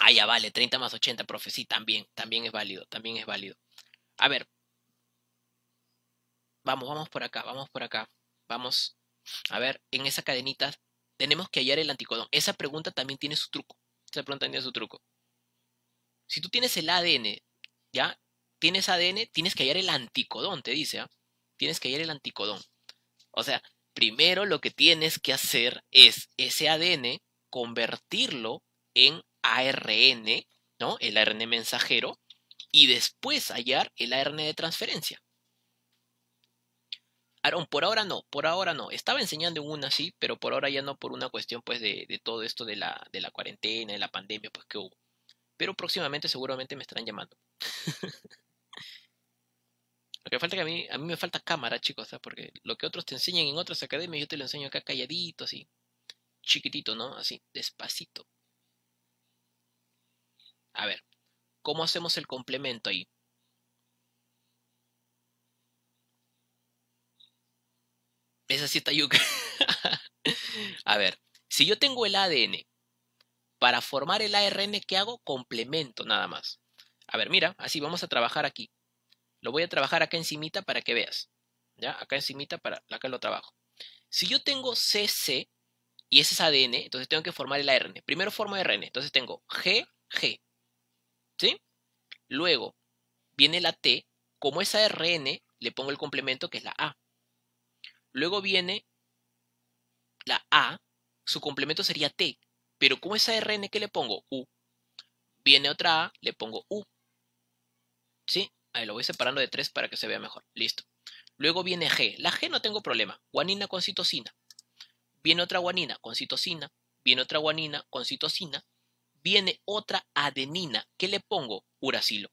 Ah, ya vale, 30 más 80, profe, sí, también, también es válido, también es válido. A ver, vamos, vamos por acá, vamos por acá, vamos. A ver, en esa cadenita tenemos que hallar el anticodón. Esa pregunta también tiene su truco. Esa pregunta tiene su truco. Si tú tienes el ADN, ¿ya? Tienes ADN, tienes que hallar el anticodón, te dice, ¿ah? Tienes que hallar el anticodón. O sea, primero lo que tienes que hacer es ese ADN convertirlo en ARN, ¿no? El ARN mensajero, y después hallar el ARN de transferencia. Aaron, por ahora no, por ahora no. Estaba enseñando una sí, pero por ahora ya no por una cuestión pues de, todo esto de la, de la cuarentena, de la pandemia pues que hubo. Pero próximamente seguramente me estarán llamando. Lo que falta que a mí, a mí me falta cámara, chicos, porque lo que otros te enseñan en otras academias, yo te lo enseño acá calladito, así, chiquitito, ¿no? Así, despacito. A ver, ¿cómo hacemos el complemento ahí? Esa sí yuca. a ver, si yo tengo el ADN, para formar el ARN, ¿qué hago? Complemento nada más. A ver, mira, así vamos a trabajar aquí. Lo voy a trabajar acá encimita para que veas. ¿Ya? Acá encimita para acá lo trabajo. Si yo tengo CC y ese es ADN, entonces tengo que formar el ARN. Primero formo ARN, entonces tengo G, G. ¿Sí? Luego viene la T, como es ARN, le pongo el complemento que es la A. Luego viene la A, su complemento sería T, pero como esa RN que le pongo U, viene otra A, le pongo U. ¿Sí? Ahí lo voy separando de tres para que se vea mejor. Listo. Luego viene G. La G no tengo problema. Guanina con citosina. Viene otra guanina con citosina. Viene otra guanina con citosina. Viene otra adenina. ¿Qué le pongo? Uracilo.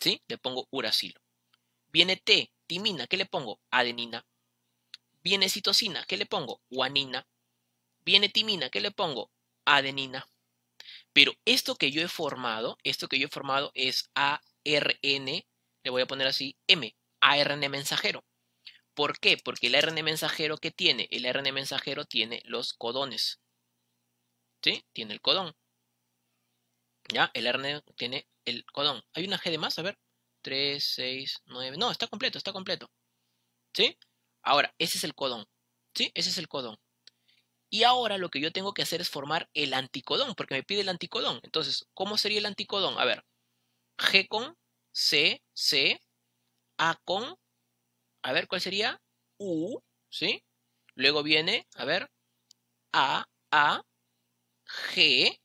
¿Sí? Le pongo uracilo. Viene T, timina. ¿Qué le pongo? Adenina. Viene citosina, ¿qué le pongo? Guanina. Viene timina, ¿qué le pongo? Adenina. Pero esto que yo he formado, esto que yo he formado es ARN, le voy a poner así, M, ARN mensajero. ¿Por qué? Porque el ARN mensajero ¿qué tiene, el ARN mensajero tiene los codones. ¿Sí? Tiene el codón. Ya, el ARN tiene el codón. ¿Hay una G de más? A ver. 3, 6, 9. No, está completo, está completo. ¿Sí? Ahora, ese es el codón. ¿Sí? Ese es el codón. Y ahora lo que yo tengo que hacer es formar el anticodón, porque me pide el anticodón. Entonces, ¿cómo sería el anticodón? A ver, G con C, C, A con, a ver, ¿cuál sería? U, ¿sí? Luego viene, a ver, A, A, G,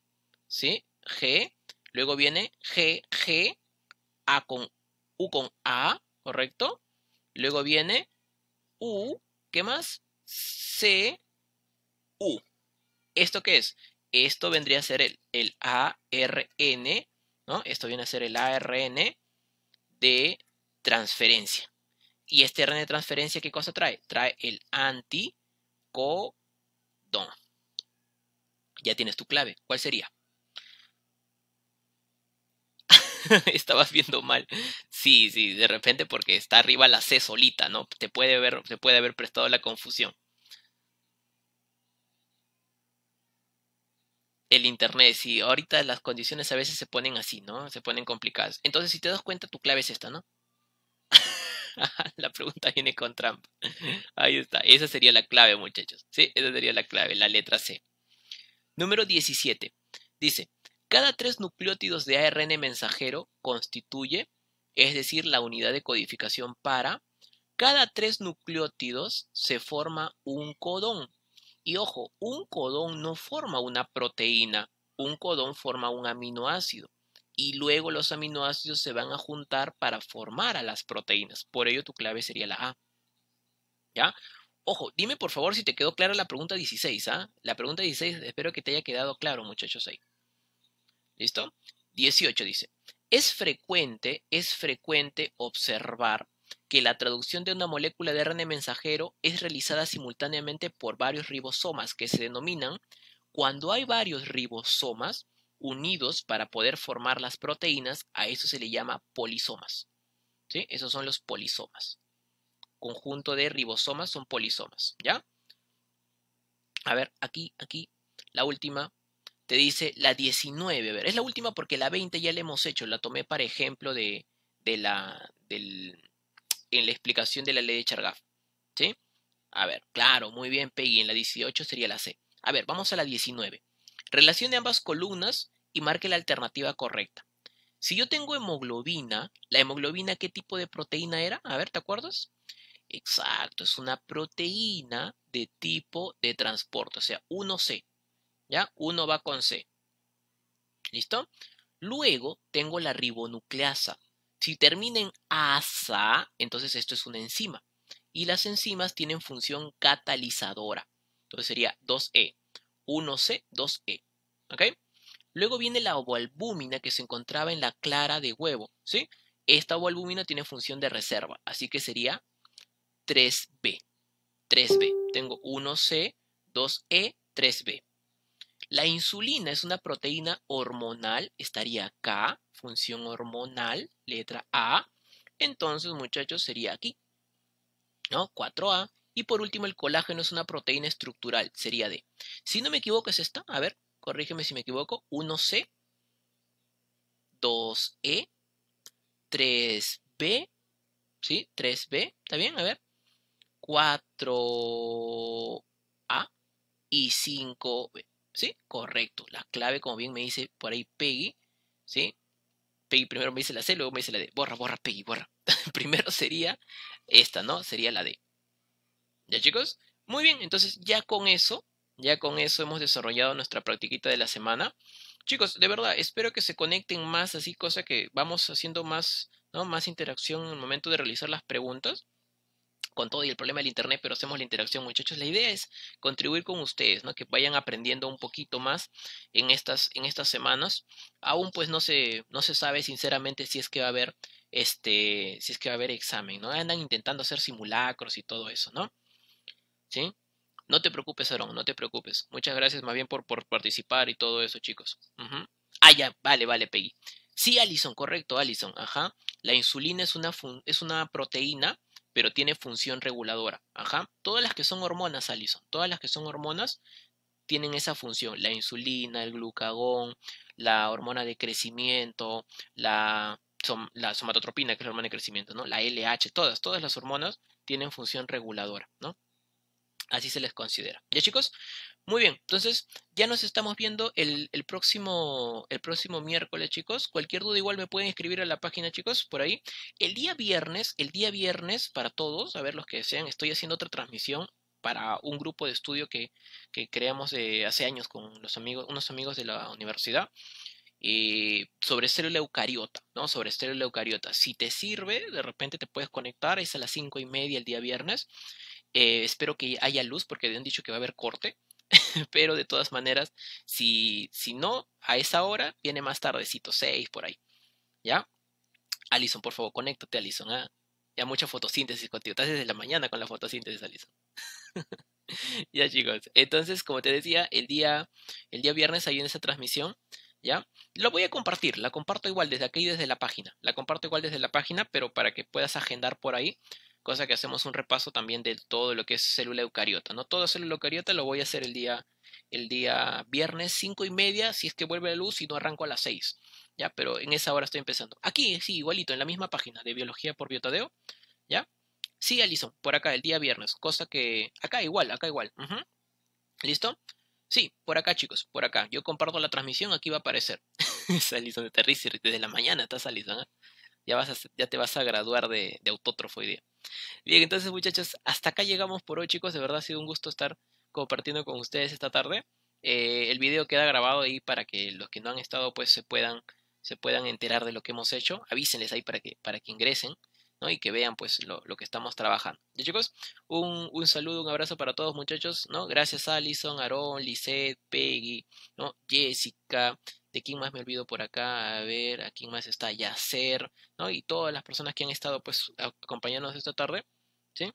¿sí? G, luego viene G, G, A con U con A, ¿correcto? Luego viene U, ¿qué más? C, U. ¿Esto qué es? Esto vendría a ser el, el ARN, ¿no? Esto viene a ser el ARN de transferencia. Y este ARN de transferencia, ¿qué cosa trae? Trae el anticodón. Ya tienes tu clave. ¿Cuál sería? estabas viendo mal. Sí, sí, de repente porque está arriba la C solita, ¿no? Te puede haber, te puede haber prestado la confusión. El internet, sí, ahorita las condiciones a veces se ponen así, ¿no? Se ponen complicadas. Entonces, si te das cuenta, tu clave es esta, ¿no? la pregunta viene con Trump Ahí está. Esa sería la clave, muchachos. Sí, esa sería la clave, la letra C. Número 17. Dice, cada tres nucleótidos de ARN mensajero constituye, es decir, la unidad de codificación para, cada tres nucleótidos se forma un codón. Y ojo, un codón no forma una proteína, un codón forma un aminoácido. Y luego los aminoácidos se van a juntar para formar a las proteínas. Por ello tu clave sería la A. ¿Ya? Ojo, dime por favor si te quedó clara la pregunta 16, ¿ah? La pregunta 16, espero que te haya quedado claro, muchachos ahí. ¿Listo? 18 dice, es frecuente, es frecuente observar que la traducción de una molécula de RNA mensajero es realizada simultáneamente por varios ribosomas que se denominan cuando hay varios ribosomas unidos para poder formar las proteínas, a eso se le llama polisomas. ¿Sí? Esos son los polisomas. Conjunto de ribosomas son polisomas, ¿ya? A ver, aquí, aquí, la última te dice la 19, a ver, es la última porque la 20 ya la hemos hecho, la tomé para ejemplo de, de la, del, en la explicación de la ley de Chargaff, ¿sí? A ver, claro, muy bien Peggy, en la 18 sería la C. A ver, vamos a la 19. Relación de ambas columnas y marque la alternativa correcta. Si yo tengo hemoglobina, ¿la hemoglobina qué tipo de proteína era? A ver, ¿te acuerdas? Exacto, es una proteína de tipo de transporte, o sea, 1C. ¿Ya? Uno va con C. ¿Listo? Luego tengo la ribonucleasa. Si termina en asa, entonces esto es una enzima. Y las enzimas tienen función catalizadora. Entonces sería 2E. 1C, 2E. ¿Ok? Luego viene la ovalbúmina que se encontraba en la clara de huevo. ¿Sí? Esta ovalbúmina tiene función de reserva. Así que sería 3B. 3B. Tengo 1C, 2E, 3B. La insulina es una proteína hormonal, estaría acá, función hormonal, letra A. Entonces, muchachos, sería aquí, ¿no? 4A. Y por último, el colágeno es una proteína estructural, sería D. Si no me equivoco, es esta, a ver, corrígeme si me equivoco, 1C, 2E, 3B, ¿sí? 3B, ¿está bien? A ver, 4A y 5B. ¿Sí? Correcto. La clave, como bien me dice por ahí Peggy, ¿sí? Peggy primero me dice la C, luego me dice la D. Borra, borra, Peggy, borra. primero sería esta, ¿no? Sería la D. ¿Ya chicos? Muy bien, entonces ya con eso, ya con eso hemos desarrollado nuestra practiquita de la semana. Chicos, de verdad, espero que se conecten más, así cosa que vamos haciendo más, ¿no? Más interacción en el momento de realizar las preguntas con todo y el problema del internet, pero hacemos la interacción, muchachos. La idea es contribuir con ustedes, ¿no? Que vayan aprendiendo un poquito más en estas, en estas semanas. Aún pues no se, no se sabe sinceramente si es que va a haber este, si es que va a haber examen, ¿no? Andan intentando hacer simulacros y todo eso, ¿no? ¿Sí? No te preocupes, Aaron, no te preocupes. Muchas gracias más bien por, por participar y todo eso, chicos. Ah, ya, vale, vale, Peggy. Sí, Allison, correcto, Allison, ajá. La insulina es una, es una proteína pero tiene función reguladora. Ajá. Todas las que son hormonas, Alison, todas las que son hormonas tienen esa función. La insulina, el glucagón, la hormona de crecimiento, la, la somatotropina, que es la hormona de crecimiento, ¿no? La LH, todas, todas las hormonas tienen función reguladora, ¿no? Así se les considera. ¿Ya chicos? Muy bien, entonces ya nos estamos viendo el, próximo, el próximo miércoles, chicos. Cualquier duda igual me pueden escribir a la página, chicos, por ahí. El día viernes, el día viernes para todos, a ver los que desean, estoy haciendo otra transmisión para un grupo de estudio que, que creamos hace años con los amigos, unos amigos de la universidad. Eh, sobre célula eucariota, ¿no? Sobre célula eucariota. Si te sirve, de repente te puedes conectar, es a las cinco y media el día viernes. Eh, espero que haya luz porque han dicho que va a haber corte. Pero de todas maneras, si, si no, a esa hora viene más tardecito, 6 por ahí. ¿Ya? Alison, por favor, conéctate, Alison. ¿ah? Ya mucha fotosíntesis contigo. Estás desde la mañana con la fotosíntesis, Alison. ya, chicos. Entonces, como te decía, el día, el día viernes hay en esa transmisión. ¿Ya? Lo voy a compartir, la comparto igual desde aquí, desde la página. La comparto igual desde la página, pero para que puedas agendar por ahí cosa que hacemos un repaso también de todo lo que es célula eucariota. No toda célula eucariota lo voy a hacer el día, el día viernes 5 y media, si es que vuelve la luz y no arranco a las 6. Ya, pero en esa hora estoy empezando. Aquí, sí, igualito, en la misma página de Biología por Biotadeo. ¿Ya? Sí, Alison, por acá, el día viernes. Cosa que. Acá igual, acá igual. ¿Listo? Sí, por acá, chicos, por acá. Yo comparto la transmisión, aquí va a aparecer. Alison, de ríes desde la mañana, está Alison ya, vas ya te vas a graduar de, autótrofo hoy día. Bien, entonces muchachos, hasta acá llegamos por hoy chicos, de verdad ha sido un gusto estar compartiendo con ustedes esta tarde. Eh, el video queda grabado ahí para que los que no han estado pues se puedan, se puedan enterar de lo que hemos hecho. Avísenles ahí para que, para que ingresen. ¿no? y que vean pues lo, lo que estamos trabajando. ¿Ya chicos, un, un, saludo, un abrazo para todos muchachos, ¿no? Gracias a Alison, Aaron, Lisette, Peggy, ¿no? Jessica, de quién más me olvido por acá, a ver, a quién más está Yacer, ¿no? Y todas las personas que han estado pues acompañándonos esta tarde, ¿sí?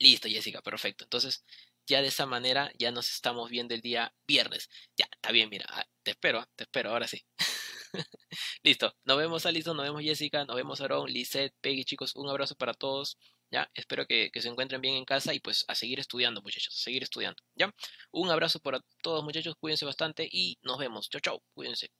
Listo, Jessica, perfecto. Entonces, ya de esa manera ya nos estamos viendo el día viernes. Ya, está bien, mira, ah, te espero, te espero, ahora sí. Listo, nos vemos Alison, nos vemos Jessica, nos vemos Aaron, Lisette, Peggy, chicos, un abrazo para todos. ¿ya? Espero que, se encuentren bien en casa y pues a seguir estudiando, muchachos, a seguir estudiando, ¿ya? Un abrazo para todos, muchachos, cuídense bastante y nos vemos. Chau, chau, cuídense.